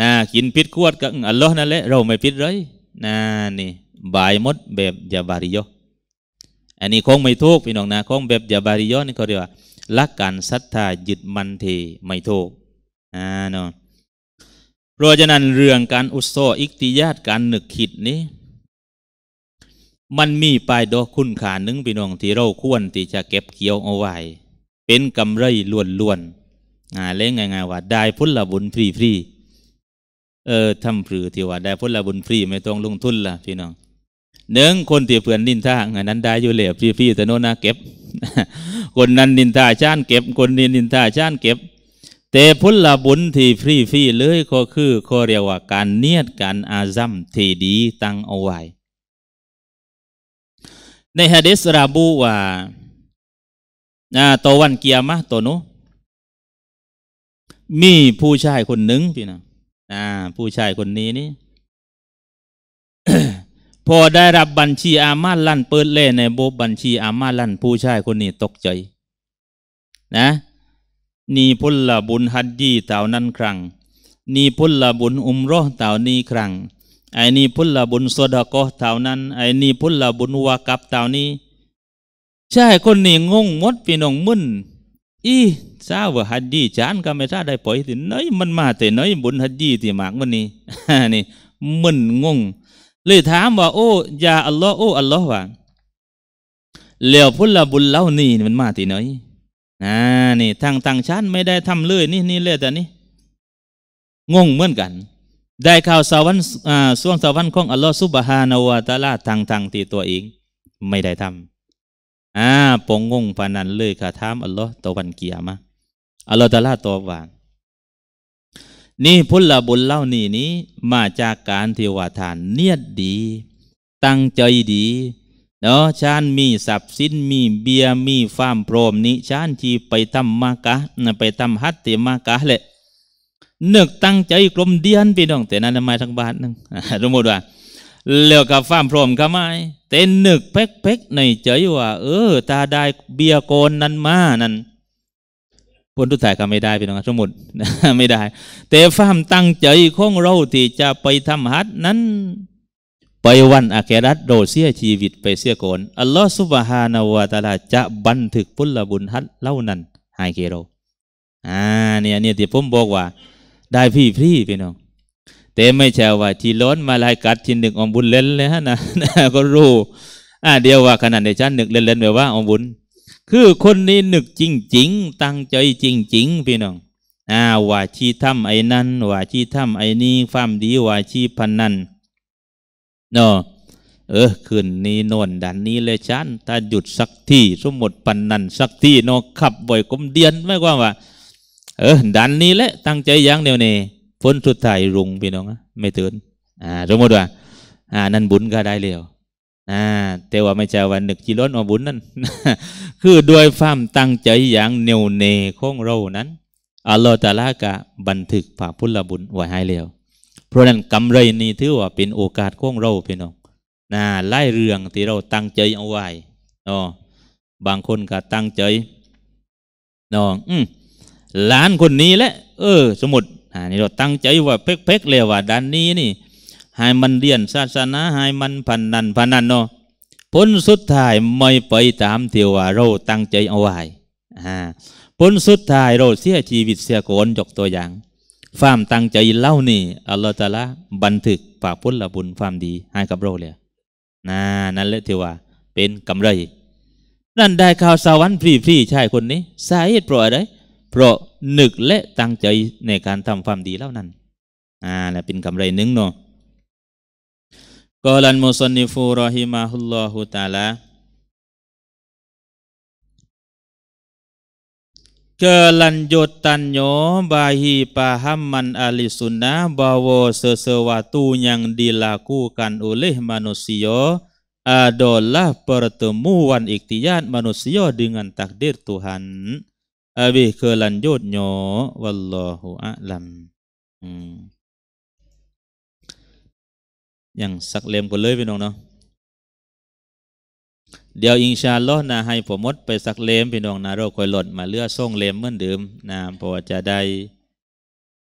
นะกินพิษขวดกับอัลลอฮ์นั่นแหละเราไม่ผิดเลยนะนี่บายมดแบบจาบาริยออันนี้คงไม่ทุกพี่น้องนะ คงแบบยาบาริยอนี่เขาเรียกว่าลักการศรัทธายึดมันเทไม่ทุกอ่าเนาะเพราะฉะนั้นเรื่องการอุตโซอิกติญาตการหนึกคิดนี้ มันมีปลายดอกคุณขาหนึ่งพี่น้องที่เราควร ที่จะเก็บเกี่ยวเอาไว้ เป็นกำไรล้วนๆอ่าเล่นง่ายๆว่า ได้พุทลบุญฟรีๆ เออทำผือที่ว่า ได้พุทลบุญฟรีไม่ต้องลงทุนละพี่น้องหนึ่งคนที่เพื่อนนินทาอันนั้นได้อยู่เหลยบพี่ๆแต่โนนาเก็บ คนนั้นนินทาชาติเก็บ คนนี้นินทาชาติเก็บ แต่พุลบุญที่ฟรีฟรีเลยก็คือข้อเรียกว่า การเนียดการอาซัมที่ดี ตั้งเอาไว้ในฮะดิษระบุว่าตัววันเกียมะตัวนู้มีผู้ชายคนหนึ่งพี่นะผู้ชายคนนี้นี่พอได้รับบัญชีอามาลั่น เปิดเล่ในโบบัญชีอามาลั่นผู้ชายคนนี้ตกใจ นะ นีพุลละบุญฮัดยี่เต่านั้นครั้งนีพุลละบุญอุมรอเต่านี้ครั้งไอ้นี่พุลละบุญสดกอเต่านั้น ไอ้นี่พุลละบุญวากับเต่านี้ ใช่คนนี้งงมดพี่น้องมึนอีซาวฮัดยี่จานก็ไม่ทราได้ปล่อยที่ไหนมันมาแต่ไหนบุญฮัดยี่ที่หมากมันนี่นี่ มึนงงเลยถามว่าโอ้ยาอัลลอฮ์โอ้อัลลอฮ์ว่าหล้วพุทธบุญเล่านี่มันมาตีนไหยอ่านี่ทางต่างชาติไม่ได้ทำเลยนี่นี่เลยแต่นี่งงเหมือนกัน ได้ข่าวสวรรค์อ่าส่วงสวรรค์ของอัลลอฮ์สุบฮานาวะตาลาทางทางตีตัวเองไม่ได้ทำอ่าปงงงปานันเลยค่ะถามอัลลอฮ์ตะวันเกียร์มาอัลลอฮ์ตาลาตัววางนี่พุทธบุญเล่านี่นี้ มาจากการเทวทานเนียดดี ตั้งใจดีเนาะชานมีสับสินมีเบียมีฟามพรมนี้ ชานจีไปทำมากะไปทำฮัตเตมากะแหละเนึกตั้งใจกลมเดียนพี่น้อง แต่นั้นมาทั้งบ้านนึง้หมดว่าเลือกกับฟามพรมก็ไม่แต่นึกเพ็กเพ็กในใจว่า เออตาได้เบียโกนนั้นมานั่นพ้นทุกข์ายก็ไม่ได้พี่น้องสมงุมดไม่ได้ แต่ความตั้งใจของเราที่จะไปทำฮัทนั้นไปวันอาเครัตโดเสียชีวิตไปเสียก่อนอัลลอฮฺสุบฮานาวะตาลาจะบันทึกพุลบุญฮัทเล่านั้นหายเกเราอ่าเนี่ยเนี่ยที่ผมบอกว่า ได้พี่พี่พี่น้องแต่ไม่ใช่ว่า ที่ล้นมาลายกัดที่หนึ่งอมบุญเล่นเลยฮะนะก็รู้อ่าเดียวว่าขนาดในชั้นหนึ่งเล่นเล่นแบบว่าอมบุญคือคนนี้นึกจริงๆตั้งใจจริงๆพี่น้อง อ่า ว่าชีทำไอ้นั่นว่าชีทำไอ้นี่ความดี ว่าชีพันนั่นเนาะเออคืนนี้นอนดันนี้เลยชันถ้าหยุดสักที่สมมติปันนันสักที่นอขับบ่อยกลมเดียนไม่ว่าว่า เออดันนี้แหละตั้งใจยังเดียวนี่ย้นสุดท้ายรุงพี่น้องไม่ตื่นอ่าสมมติว่าอ่า นั่นบุญก็ได้เร็วอ่า แต่ว่าไม่ใช่วันหนึกจีร้อนอบุญนั่นคือด้วยความตั้งใจอย่างเนวเนคงเรานั้น อัลลอฮฺตาลากะบันทึกผาพุทธบุญไว้ให้แล้วเพราะนั้นกำไรนี้ถือว่าเป็นโอกาสคงเราพี่น้องน่าไล่เรื่องที่เราตั้งใจเอาไว้เนาะบางคนก็ตั้งใจเนาะอืมหลานคนนี้แหละ เออ สมมติอ่านี่เราตั้งใจว่า เพ็กๆเลยว่าด้านนี้นี่ ให้มันเรียนศาสนาให้มันพันนันพันนันเนาะผลสุดท้ายไม่ไปตามเที่ว่าเราตั้งใจเอาไว้ผลสุดท้ายเราเสียชีวิตเสียโกนยกตัวอย่างความตั้งใจเล่านี่อัลลอฮฺตะละบันทึกฝากผลละบุญความดีให้กับเราเลยนนั่นแหละที่ว่า เป็นกำไร นั่นได้ข่าวสวรรค์ฟรีใชายคนนี้ สาเหตุเพราะอะไร เพราะหนึกและตั้งใจในการทำความดีเล่านั้น อ่าและเป็นกำไรหนึ่งเนาะ Qala al-musannifu rahimahullahu taala Kelanjutannya bahi pahaman ahli sunnah bahwa sesuatu yang dilakukan oleh manusia adalah pertemuan ikhtiar manusia dengan takdir Tuhan. Abi kelanjutnya wallahu a'lam. Hmm. อย่างสักเล่มก็เลยพี่น้องเนาะเดี๋ยวอิงชาลอนะให้ผมมดไปสักเล่มพี่น้องนะเราคอยหล่นมาเลือส่งเล่มเมื่อดเดิมนะพอจะได้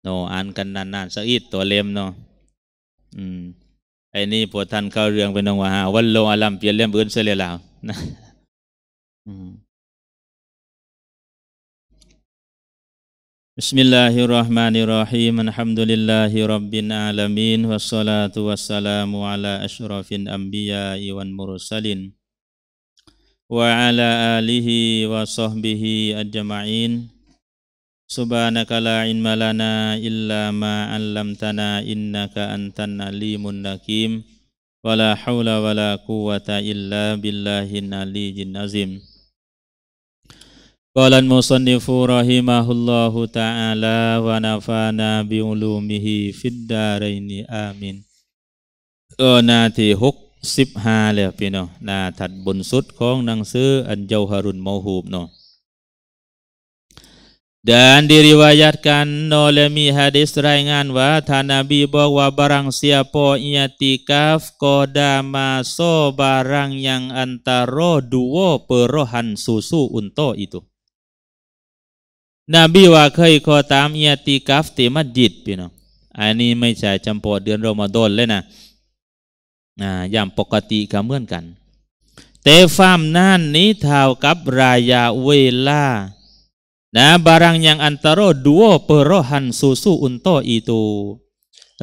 โนอ่านกันนานๆสักอีกตัวเล่มเนาะอืมไอ้นี่พอทันเข้าเรื่องพป่นองว่าวันโลอาลัมเปลี่ยนเล่มอื่นเสียแล้วนะอืม Bismillahirrahmanirrahim. Alhamdulillahi rabbil alamin wassalatu wassalamu ala asyrafil anbiya'i wan mursalin wa ala alihi wa sahbihi ajma'in. Subhanaka la ilma lana illa ma 'allamtana innaka antal alimul hakim. Wala haula wala quwwata illa billahin aliyyil azim. قال المصنف رحمه الله تعالى ونفعنا بعلومه في الدارين آمين เออนาทีหกสิบห้าแล้วพี่เนาะนาถัดบนสุดของหนังสืออันเจ้าฮารุนมอฮูบเนาะ Dan diriwayatkan oleh mi hadis raingan wa Nabi bahwa barang siapa iatikaf kodama so barang yang antara dua perohan susu untuk itu. นบีว่าเคยขอตามเอียติกัฟติมัดยิดพี่น้องอันนี้ไม่ใช่จำพอเดือนรอมฎอนเลยนะอ่ายามปกติก็เหมือนกัน แต่ฟามนั่นนี้เท่ากับรายาเวลา นะ barang yang antara dua perohan susu u n t อ itu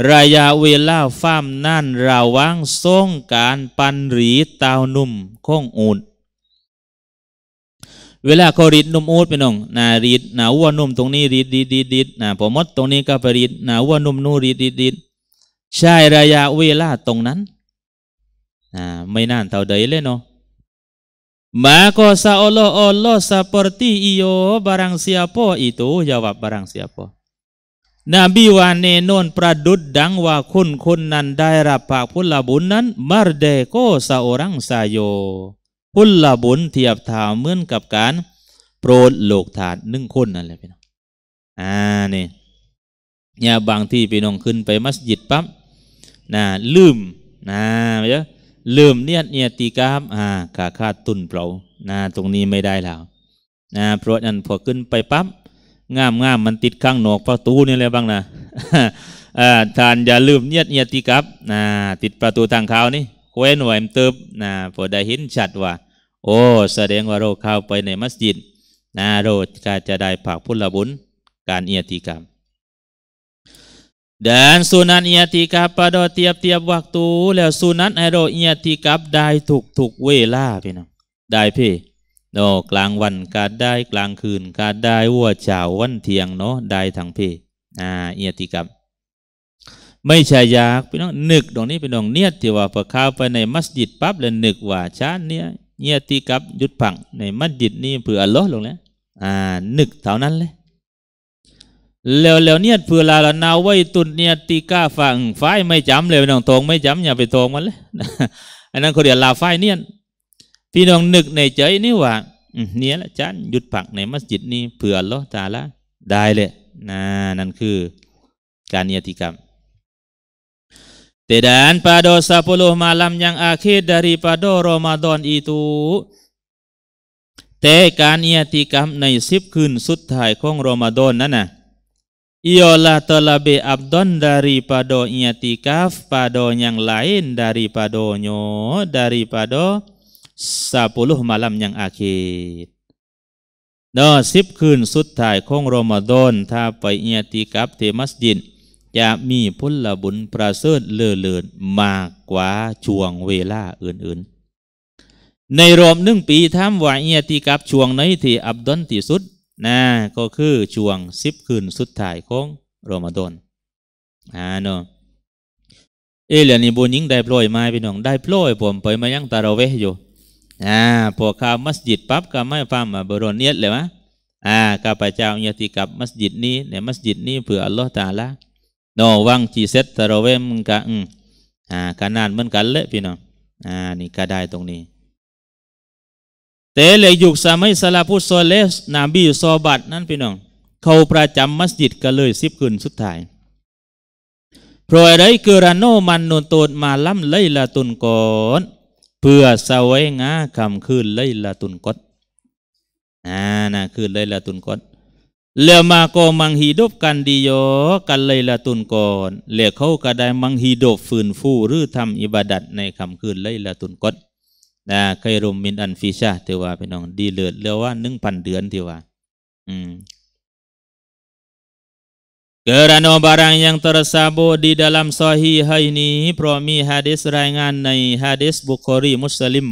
รายาเวลาฟ้ามนั่นระวังสรงการปันหรีตาวนุ่มข้องอุ่นเวลาเขารีดนมอูดไปน้องนารีดนาอ้วนนมตรงนี้รีดรีดรีดรีดนาผมมดตรงนี้ก็ไปรีดนาอ้วนนมนู่รีดรีดรีดใช่ระยะเวลาตรงนั้นนาไม่นานเท่าใดเลยเนาะมาก็ซาอัลลอฮ์อัลลอฮ์สัพพติอิโยบารังเสียพออิตูยาวับบารังเสียพอนบีวาเนนนประดุดดังว่าคนคนนั้นได้รับภาคพลบุญนั้น มารเดโกสาอรังสายโยพุลบุญเทียบถาเหมือนกับการโปรดโลกฐาหนึ่งคนนั่นแหละพี่น้องอ่านี่เนี่ยบางที่พี่น้องขึ้นไปมัสยิดปั๊บนาลืมนาไป่ใะลืมเนี่ยเนี่ยตีกรามอ่าขาคาดตุนเปล่านาตรงนี้ไม่ได้แล้วนาเพราะนั้นพอขึ้นไปปั๊บงามงามมันติดข้างหนอกประตูนี่เลยบ้างนะอ่าทานอย่าลืมเนี่ยเนี่ยตีกรับนาติดประตูทางเขานี่แคว้นไวมตึบนะพอได้เห็นชัดว่า โอ้แสดงว่าเราเข้าไปในมัสยิดนะเราก็จะได้ผักพุทธบุญ การเอียติกรรมนันเอียติกรรมป f p a เ a ียบเ t ียบวักตู แล้วสุนันไอโเราเอียติกับได้ถูกถูกเวลาพี่น้องได้พี่โนกลางวันก็ได้กลางคืนก็ได้วัวเช้าวันเที่ยงเนาะ ได้ทั้งพี่อ่าเอียติกับไม่ใช่ยาก พี่น้องนึกตรงนี้เป็นดองเนียดที่ว่าพอเข้าไปในมัสยิดปั๊บเลยนึกว่าชาเนี้ยเนียตีกับยุดผัง ในมัสยิดนี่เผื่ออัลลอฮ์ลงแล้วอ่า นึกเท่านั้นเลยแล้วแล้วเนี่ยเผื่อลาละนาไว้ตุนเนี่ยตีก้าฟังฝ้ายไม่จำเลยพี่น้องตรงไม่จำอย่าไปตรงมันเลยอันนั้นเขาเรียกลาฝ้ายเนี่ยพี่น้องนึกในใจนี่ว่าเนี่ยละชานหยุดผังในมัสยิดนี่เผื่อลอตาละ ได้เลยนะนั่นคือการเนียติกรรม Dan pada 10 malam yang akhir daripada Ramadan itu Tekan iatikam nai sip kun sudthai kong Ramadan nana Ialah terlebih abdon daripada iatikaf pada yang lain daripadanya daripada 10 malam yang akhir นอสิบคืนสุดท้ายของรอมฎอนถ้าไปเอียติกับเทมัสยิดจะมีพุลบุญประเสริฐเลื่อเลอนมากกว่าช่วงเวลาอื่นๆ ในรอบหนึ่งปีทำวาเอียติกับช่วง ไหนที่อับดอนที่สุดนะก็คือช่วงสิบคืนสุดท้าย ของโรมาดอนอ่าเนาะเอเล่นีบุญยิงได้ปล่อยมาพี่น้องได้ปล่อยผม ไป มา ยัง ตาเราเวอยู่ อ่าพอข้ามัสยิดปั๊บก็ไม่ฟังมาบรอนเนียดเลยวะอ่าข้าพเจ้าเนียติกับมัสยิดนี้ในมัสยิดนี้เผื่ออัลลอฮฺตาละโนวังจีเซตตะระเวมกะ อืมอ่าการนานเหมือนกันเลยพี่น้อง อ่า นี่ก็ได้ตรงนี้ เตเลยุกสามัยสลาพุโซเลส นาบีโซบัตนั่นพี่น้องเขาประจำมัสยิดกันเลยสิบคืน สุดท้ายพรอยไรคือรานโนมันนนโตนมาล่ำไลละตุนก่อนเพื่อสวยงาคำคืนไลละตุนกดอ่านะคืนไลละตุนกดเลือมาก็มังฮีดบกันดียอ กันเลยละตุนก่อนเหลือเขาก็ได้มังฮีดบฝืนฟูหรือทำอิบาดัดในคำคืนเลยละตุนก่อนนะเครรมมินอันฟิชาเทว่า พี่น้องดีเลิศเรียกว่าหนึ่งพันเดือนเทว่า อืมก e r นอ a barang yang tersebut di dalam sahih ini Promi hadis r า i n น a n nai hadis Bukhari Muslim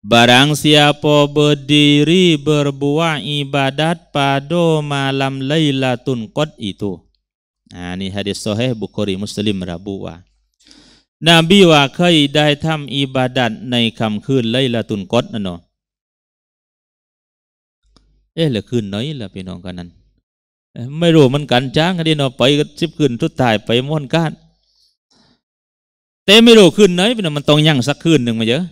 Barang siapa berdiri berbuat ibadat pada malam Lailatul q a d itu. Nah, ini hadis sahih Bukhari Muslim Rabu wa. นบีว่าเคยได้ทำอิบาดัตในคำคืนไลละตุนกอดนั่นเนาะเอ๊ะเละคืนน้อยละพี่น้องกันนั้นไม่รู้มันกันจ้างกันดีเนาะไปก็สิบคืนทุดตายไปม้อนกัานแต่ไม่รู้คืนน้อยพี่น้องมันต้องยั่งสักคืนหนึ่งมาเยอะ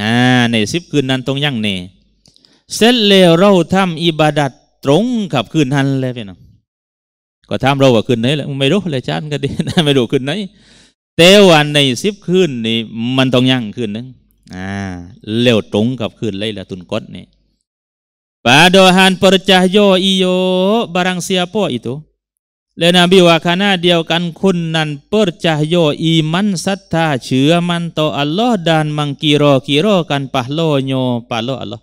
อ่าในสิบคืนนั้นตรงยั่งเน่เสร็จแล้วเราทำอิบาดัดตรงกับคืนนั้นเลยพี่น้องก็ทำเราว่าคืนไหนแหละไม่รู้เลยจานก็ดีไม่รู้คืนไหนแต่วันในสิบคืนนี่ มันต้องยั่งคืนนึงอ่าเร็วตรงกับคืนเลยละตุนกอนี่ด a d o h ป n ร e r c ย h y o iyo barang s i a p อิ t u และนบีว่าขณะเดียวกันคุณนั้นเปิดจาโยอีมันศรัทธาเชื่อมันต่ออัลลอฮ์ดานมังกีรอกีรอกันปะโลโยปะโลอัลลอฮ์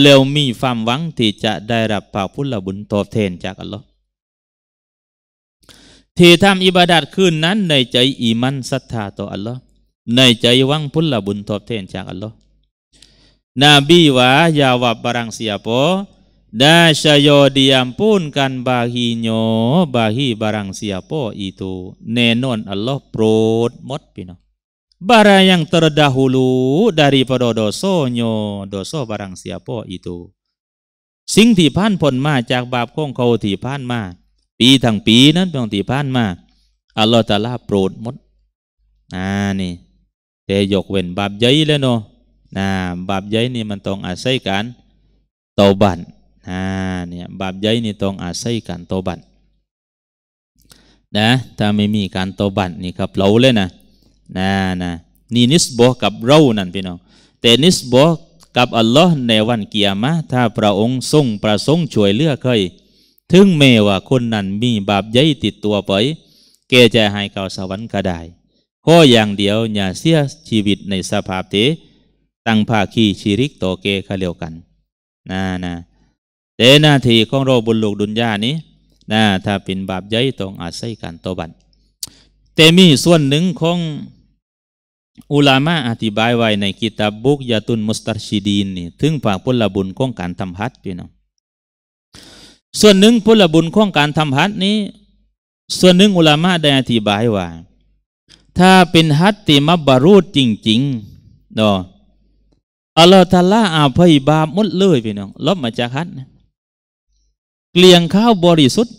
เลวมีความหวังที่จะได้รับภาพุลบุญตอบแทนจากอัลลอฮ์ที่ทำอิบาดัดขึ้นนั้นในใจอีมันศรัทธาต่ออัลลอฮ์ในใจวังพุลบุญตอบแทนจากอัลลอฮ์นบีว่าย่าวับบรังเสียโป Dasya diampunkan baginya bagi barang siapa itu Nenon Allah promot pino Barang yang terdahulu daripada dosonyo doso barang siapa itu สิ่งที่ผ่านพ้นมาจากบาปของเขาที่ผ่านมาปีทั้งปีนั้นเป็นที่ผ่านมาอัลลอฮฺตาลาโปรดหมดอ่านี่แต่ยกเว้นบาปใหญ่แล้วเนาะนะบาปใหญ่นี่มันต้องอาศัยการเตาบันนะเนี่ย บาปใหญ่นี่ต้องอาศัยการตบัตนะ ถ้าไม่มีการตบัตนี่ครับเราเลยนะนะนะนี่นิสบอกับเรานั่นพี่น้องแต่นิสบอกกับอัลลอฮ์ในวันเกียรมะ ถ้าพระองค์ทรงประสงค์ช่วยเลือเคยถึงแม้ว่าคนนั้นมีบาปใหญ่ติดตัวไปเกจะให้เขาสวรรค์ก็ได้ ข้ออย่างเดียวอย่าเสียชีวิตในสภาพเตตั้งภาคีชีริกต่อเกเขาเลียวกันนะนะแต่หน้าที่ของเราบนโลกดุนยานี้นะถ้าเป็นบาปใหญ่ต้องอาศัยการตบันแต่มีส่วนหนึ่งของอุลามะอธิบายไว้ ในกิตาบุกยาตุนมุสตัชีดีนนี่ถึงฝากพลบุญของการทำฮัทพี่น้องส่วนหนึ่งพลบุญของการทำฮัทนี้ ส่วนหนึ่งอุลามะได้อธิบายว่า ถ้าเป็นฮัตติมับบารูดจริงๆเนาะอัลลอฮฺทัลลาอาภัยบาปมดเลยพี่น้องลบมาจากฮัตนะเกลียงข้าวบริสุทธิ์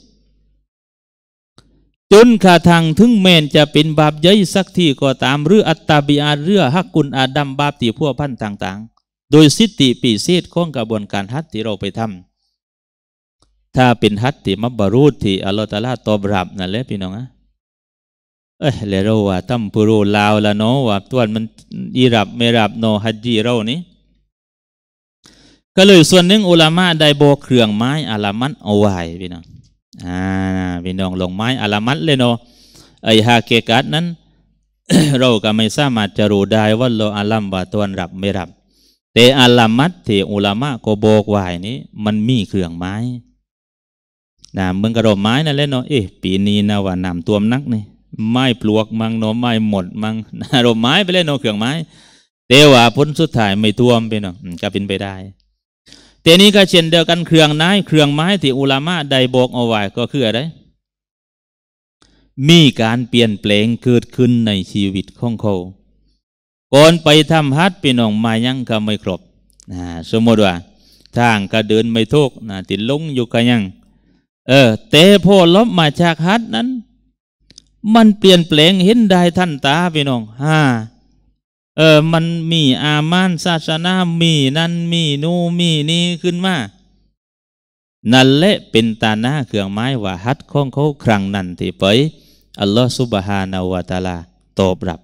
จนขาทางถึงแมนจะเป็นบาปใหญ่สักที่ก็ตาม หรืออัตตาบิอาเรือฮักกุลอาดัมบาปตีพวพันต่างๆ โดยสิทธิปีเศษของกระบวนการฮัตที่เราไปทำ ถ้าเป็นฮัตติมับบารูดที่อัลลอฮฺตาลาตอบรับ นั่นแหละพี่น้องนะเอ้ยลเราว่าตั้มปุโรลาวละโนว่าตัวมันอีรับไม่รับโนฮัจจีเรานี่ก็เลยส่วนหนึ่งอุลามะได้โบเครื่องไม้อาลามัดเอาไว้พี่น้อง อ่าพี่น้องลงไม้อาลามัดเลยเนาะไอฮาเกกัดนั้น เราก็ไม่สามารถจะรู้ได้ว่าเราอาลัมบาตัวรับไม่รับ แต่อาลามัดที่อุลามะก็โบกไว้นี้มันมีเครื่องไม้นะมึงกระโดดไม้นั่นแหละเนาะเอ๊ะปีนี้นะว่าน้ำตัวมนักนี่ไม้ปลวกมังเนาะไม้หมด มังนะโดดไม้ไปเลยเนาะเครื่องไม้แต่ว่าพ้นสุดท้ายไม่ท่วมไปเนาะจะเป็นไปได้แต่นี้ก็เช่นเดียวกันเครื่องไม้เครื่องไม้ที่อุลามะได้บอกเอาไว้ก็คืออะไร มีการเปลี่ยนแปลงเกิดขึ้นในชีวิตของเขา ก่อนไปทำฮัทเป็นองมายังก็ไม่ครบนะสมมติว่าทางก็เดินไม่ทุกนะติดลงอยู่กนยังเออเตโพลบมาจากฮัทนั้น มันเปลี่ยนแปลงเห็นได้ท่านตาพี่น้องฮ่าเออมันมีอามานศาสนามีนั่นมีนู่มีนี่ขึ้นมา นั่นแหละเป็นตาหน้าเครื่องไม้ว่าฮัดข้องเขาครั้งนั้นที่ไป อัลลอฮฺสุบฮานาวะตาลาตอบรับ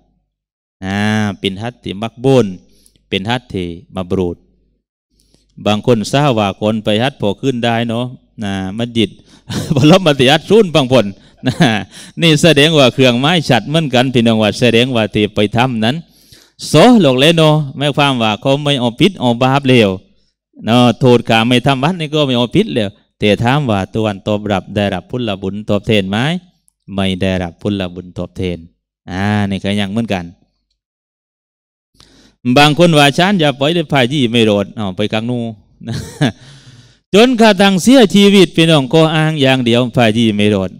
อ่าเป็นฮัดที่มักบุญเป็นฮัดที่มาบรูด บางคนทราบว่าคนไปฮัดพอขึ้นได้เนาะนะมัจิตบลมัติยัดซรุ่นบางผลนนี่แสดงว่า เครื่องไม้ฉัดเหมือนกันพี่น้องว่าแสดงว่าที่ไปทำนั้นโสหลกเลโนไม่ความว่าเขาไม่ออกพิษออกบาปเลวเนาะโทษขาไม่ทำบัตรนี่ก็ไม่ออกพิษเลวแต่ถามว่าตัวันตบรับได้รับพุทธบุญตอบเทนไหมไม่ได้รับพุทธบุญตอบเทน อ่านี่ก็ยังเหมือนกัน บางคนว่าฉันอย่าปล่อยได้่ายี่ไม่โรดอ๋อไปกลางนู จนขาดังเสียชีวิตเป็นองก็อ้างอย่าง เดียว่ายี่ไม่โรด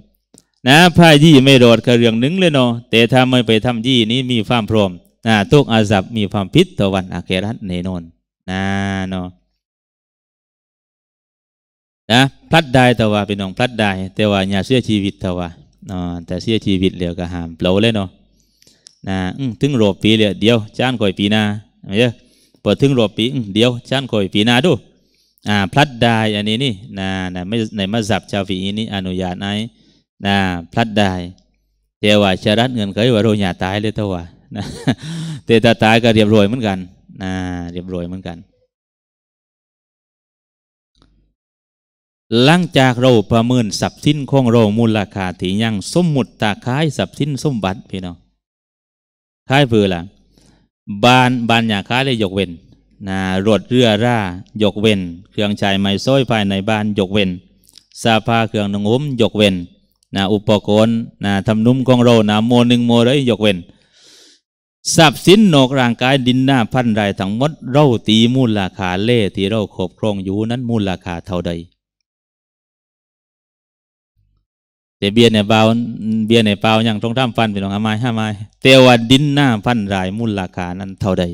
นะ่ายี่ไม่โรดก็เรื่องหนึ่งเลยเนาะแต่ถ้าไม่ไปทำยี่นี้มีความพร้อมนะทุกอาสับมีความพิษตะวันอาเครัตในนนนะเนาะนะพลัดได้ตะวันเป็นของพลัดได้แต่ว่าอย่าเสียชีวิตตะวันเนาะแต่เสียชีวิตเหียวก็หามเปล่าเลยเนาะนะถึงรอบปีเลยเดียวจ้านคอยปีหน้าเยอะเปิดถึงรอบปีเดียวจ้านคอยปีหน้าดูอ่าพลัดได้อันนี้นี่นะนะไม่ในมาสับชาวฝีนี้อนุญาตไหนนะพลัดได้แต่ว่าชรัตเงินเคยว่าโรยหยาตายเลยเตว่านะแต่ตาตายก็เรียบร้อยเหมือนกันนะเรียบร้อยเหมือนกัน หลังจากเราประเมินสับสินของเรา มูลค่าถี่ยังสมมุติตาคายสับสินสมบัติพี่น้องคายเพื่อละบานบานอยากคายเลยยกเว้นนะรถเรือร่า ยกเว้น เครื่องใช้ไม้ส้อยภายในบ้าน ยกเว้นสาภาเครื่องนงมยกเว้นนะอุปกรณ์นะทำนุ่มของเรานะโมหนึ่งโมเลยยกเว้นทรัพย์สินนอกร่างกายดินหน้าพันไรทั้งหมดเราตีมูลราคาเล่ที่เราครอบครองอยู่นั้นมูลราคาเท่าใดแต่เบียร์ในเบาเบียร์ในเปล่ายัางตรงท่ามฟันเป็นของอามายห้ามายเตว่าดินหน้าพันรายมูลราคานั้นเท่าใด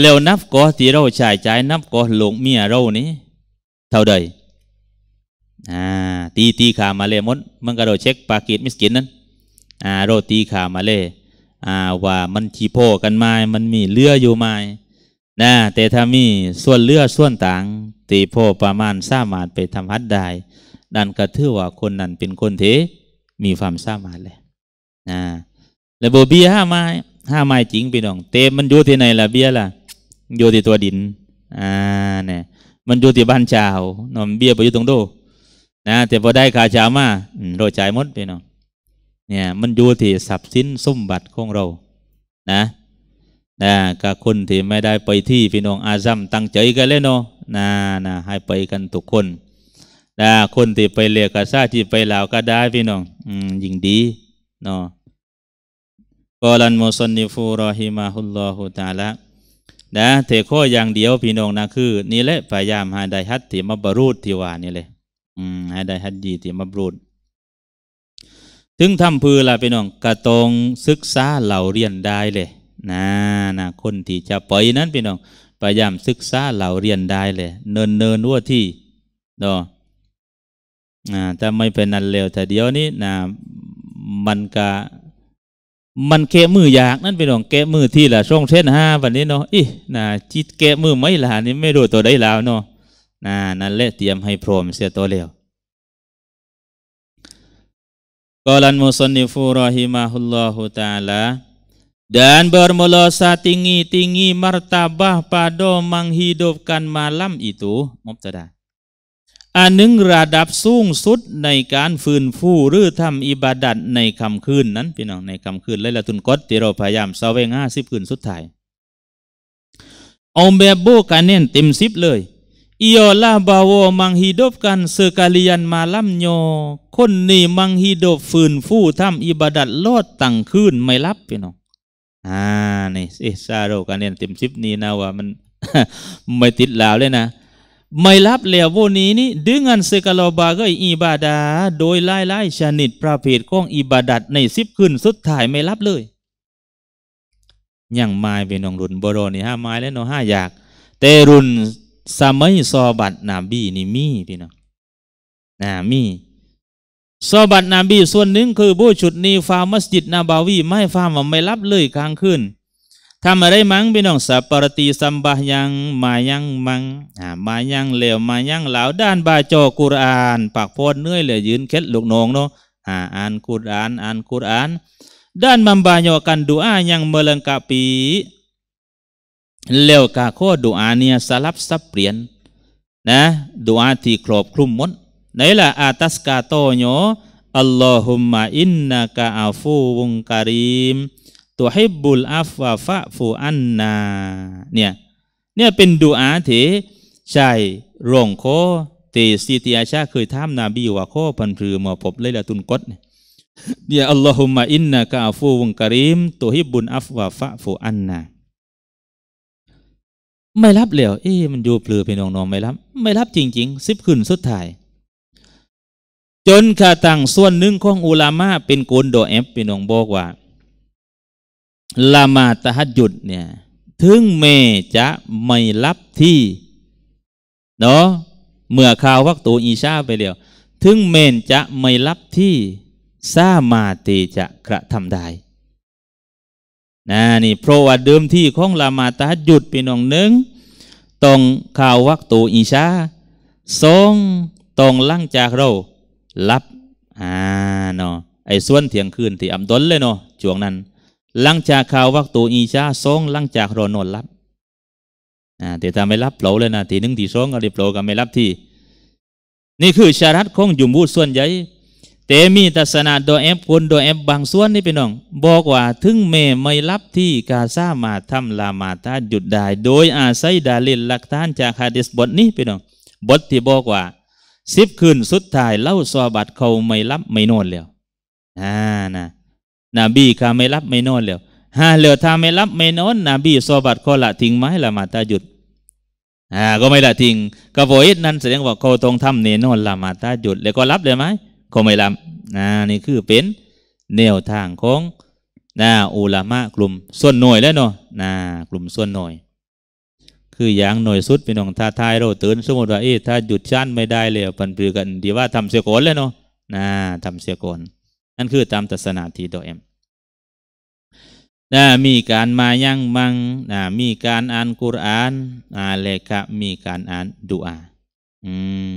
แล้วนับก่อที่เราใช้ใายนับก่อหลงเมียเรานี้เท่าใดอ่าตีตีขามาเล่มด มันก็โดดเช็คปากีตมิสกินนั้นอ่าเราตีขามาเล่อ่าว่ามันขีโพกันมา มันมีเลืออยู่มานะแต่ถ้ามีส่วนเลือส่วนต่างตีโพประมาณสามารถไปทำฮัดได้ดันกระทือว่าคนนั้นเป็นคนเทมีความสามารถเลยนะแล้วบเบียห้าไม้ห้าไม้จริงไปน้องเต็มมันอยู่ที่ไหนล่ะเบียล่ะ อยู่ที่ตัวดิน อ่าเนี่ย มันอยู่ที่บ้านชาวนอนเบียไปอยู่ตรงโดนะแต่พอได้ขาชาวมาโรยใจมดไปน้องเนี่ยมันอยู่ที่ทรัพย์สินสมบัติของเรา นะ นะกับคนที่ไม่ได้ไปที่พี่น้องอาซัมตั้งใจกันเลยเนาะนะนะให้ไปกันทุกคน นะ คนที่ไปเรียกกซาที่ไปลาวก็ได้พี่น้อง อืมยิ่งดี เนาะกอลันโมุนนิฟูรอฮิมาฮุลลอฮุตาละนะเทข้อย่างเดียวพี่น้องนะคือ นี่แหละพยายามหาได้ฮัตถิมบรูดที่ว่านี่เลย อืมหาได้ฮัตยีที่มบบรูดถึงทำพือละพี่น้องกระตรงศึกษาเหล่าเรียนได้เลยนะนะคนที่จะปล่อยนั้นพี่น้องพยายามศึกษาเหล่าเรียนได้เลยเนินเนินว่าที่เนาะถ้าไม่เป็นนั้นเร็ว แต่เดี๋ยวนี้นะ มันกะมันแก้มืออยากนั่นพี่น้องแก้มือที่ละช่องเส้นห้าวันนี้เนาะอีนะจิตแก้มือไม่ละนี่ไม่รู้ตัวได้แล้ว เนาะนะนั่นแหละเตรียมให้พร้อมเสียตัวเร็ว Qalan musannifu rahimahullahu ta'ala Dan bermula setinggi-tinggi martabah pada menghidupkan malam itu Mubtada อันหนึ่งระดับสูงสุดในการฟื้นฟูหรือทำอิบาดัตในคำคืนนั้น พี่น้องในคำคืนเลละตุนกอตที่เราพยายามสเสวงห้าสิบคืนสุดท้ายเอาแบบโบกันเน้นเต็มสิบเลย ialah bahwa menghidupkan sekalian malamnya คนนี้มังฮิดบฟื้นฟูทำอิบาดัดลอดตั้งคืน ไม่รับพี่น้องอ่านี่เอซาโรกันเนี่ยเต็มสิบนี้นะว่ามันไม่ติดลาวเลยนะ ไม่รับแล้วโวนี้นี่ดึงงานเซกาลบาก็อิบาดาโดยไล่ไล่ชนิดประเภทของอิบาดัดในสิบคืน สุดท้ายไม่รับเลยอย่างไม่เป็นองรุนบรอนี่ห้าไม้แล้วเนาะห้าอยากเตรุนสมัยซอบัตนาบีนี่มีพี่น้องนะมีซอบัตนาบีส่วนหนึ่งคือบูชุดนี้ฟาร์มัสยิดนาบาวีไม่ฟามันไม่รับเลยกลางคืนทำอะไรมั้งพี่น้องสัปรติสัมบายังมายังมังอ่า มายังเหลวมายังเหลาด้านบาจอกุรอานปากพอดเนื่อยเหลยยืนเค็ดลูกนองเนาะอ่าอ่านกุรอานอ่านกุรอานด้านมัมบายอกันดูอายังเมลังกะปีเลวกาโคดูอาเนียสลับสับเปลี่ยนนะดูอาที่ครอบคลุมมดไหนล่ะอาตัสกาโตโยอัลลอฮุมมาอินนากาอาฟูวงการีมตัวให้บุลอาฟวาฟะฟูอันนา เนี่ยเนี่ยเป็นดูอาที่ใช่ร้องโคเตสีติอาชา เคยท้ามนาบีว่าโคพันพรือมอพบเลยละตุนกดเนี่ยอัลลอฮุมมาอินนากาอาฟูวงการีมตัวให้บุลอาฟวาฟะฟูอันนาไม่รับแล้วเอ๊มันอยู่เปลือพี่น้องน้องไม่รับ ไม่รับจริงๆสิบขึ้นสุดท้าย จนกระทั่งส่วนหนึ่งของอุลามาเป็นโกนดแอฟพี่น้องบอกว่าละมาตะฮัดหยุดเนี่ย ถึงเมจะไม่รับที่เนาะเมื่อข่าววักตูอีชาไปเลยวถึงเมนจะไม่รับที่สามาติจะกระทำได้นะนี่เพราะว่าเดิมที่ของละมาตาหยุดไีหน้องหนึ่งต้องข่าววักตูอิชาสองต้องล่างจากเรารับอ่าเนาะไอ้ส่วนเถียงคืนที่อัาดนเลยเนาะช่วงนั้นลังจากข่าววักตูอีชาสองลังจากรอนอนรับอ่าแต่ถ้าไม่รับเปล่าเลยนะทีหนึ่งทีสองก็รีบเปล่าก็ไม่รับที่ นี่คือชารัดของยุมบูส่วนใหญ่แต่มีศาสนาโดยแอปคนโดยแอปบางส่วนนี่พี่น้อง บอกว่าถึงแม่ไม่รับที่กาซามาทำลามาตาหยุดได้ โดยอาศัยดาลินหลักฐานจากฮาดิสบทนี้พี่น้อง บทที่บอกว่าสิบคืนสุดท้ายเล่าซอบัดเขาไม่รับไม่นอนแล้วน่านะนบีข้าไม่รับไม่นอนแล้วฮะเหลือถ้าไม่รับไม่นอนนบี ซอบัดเขาละทิ้งไม้ละมาตาหยุดอ่า ก็ไม่ละทิ้งกระโวยนั้นแสดงว่าเขาต้องทำเนนอนละมาตาหยุดแล้วก็รับเลยไหมก็ไม่ลำนะนี่คือเป็นแนวทางของนาอุลามะกลุ่ม ส่วนหน่วยแล้วเนาะนากลุ่มส่วนหน่วยคืออย่างหน่วยสุดเป็นของท้าทายเราตื่นสมมติว่าเอ๊ะถ้าหยุดชั้นไม่ได้เลยปันปรือกัน ดีว่าทำเสียก่อนแล้วเนาะนาทำเสียก่อนนั่นคือตามศาสนาทีดอเอ็มนามีการมายั่งมังนามีการอ่านกุราน อ่าเลขะมีการอ่านดุอาอืม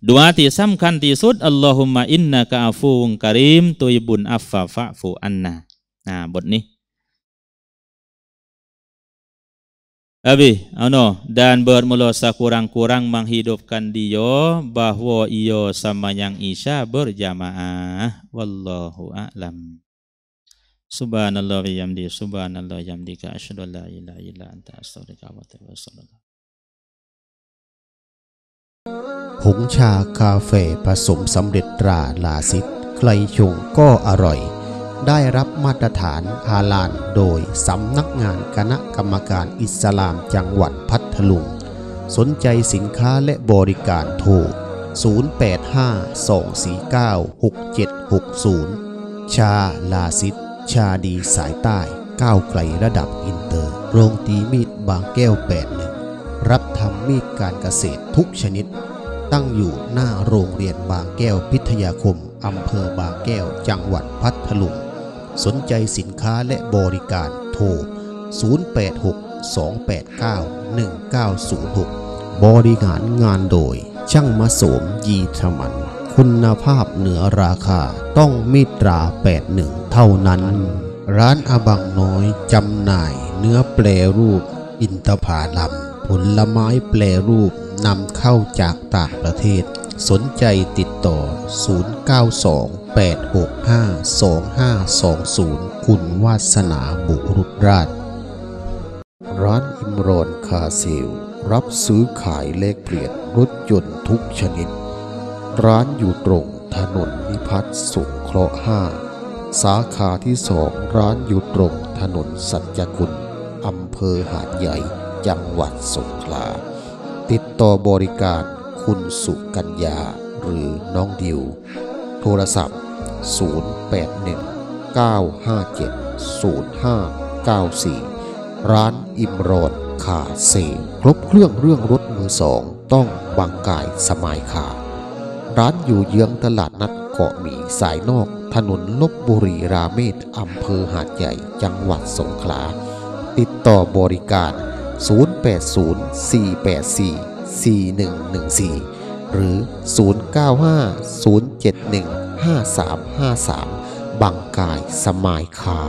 Doa kan tisud Allahumma affa fafu anna nah, buat ดุอาที่สำคัญที่สุดอัลลอฮุมะอินนะกาฟูงกริมตุยบุญอัฟฟะฟะฟูอันนะอ่าบทนี้ Abi, ano, dan bermula sekurang-kurang menghidupkan dia bahwa ia sama yang Isya berjamaah. Wallahu a'lam. Subhanallah wa yamdi, subhanallah yamdika, asyhadu an la ilaha illa anta astaghfiruka wa atubu ilaik. ผงชาคาเฟ่ผสมสำเร็จตรา ลาซิตใครชงก็อร่อย ได้รับมาตรฐานฮาลานโดยสำนักงานคณะกรรมการอิสลามจังหวัดพัทลุง สนใจสินค้าและบริการโทร0852496760 ชาลาซิตชาดีสายใต้ก้าวไกลระดับอินเตอร์ โรงตีมีดบางแก้ว8หนึ่ง รับทำมีดการเกษตรทุกชนิดตั้งอยู่หน้าโรงเรียนบางแก้วพิทยาคม อำเภอบางแก้ว จังหวัดพัทลุง สนใจสินค้าและบริการโทร 0862891906 บริหารงานโดย ช่างมาสมยีธมัน คุณภาพเหนือราคาต้องมิตรา 81 เท่านั้น ร้านอบังน้อยจำหน่าย เนื้อแปลรูป อินทผลัมผลไม้แปลรูปนำเข้าจากต่างประเทศ สนใจติดต่อ 0928652520 คุณวาสนาบุรุษราช ร้านอิมรอนคาเซลรับซื้อขายเลขเปลี่ยนรถยนต์ทุกชนิด ร้านอยู่ตรงถนนพิพัฒน์สุขเคราะห์5สาขาที่สองร้านอยู่ตรงถนนสัจคุณ อำเภอหาดใหญ่จังหวัดสงขลาติดต่อบริการคุณสุกัญญา หรือน้องดิว โทรศัพท์ 0819570594 ร้านอิมรอนคาเซครบเครื่องเรื่องรถมือสอง ต้องบางกายสมายขาร้านอยู่เยื้องตลาดนัดเกาะหมีสายนอก ถนนลบบุรีราเมศอำเภอหาดใหญ่จังหวัดสงขลา ติดต่อบริการ0 0804844114 หรือ 0950715353 บังกายสมายคา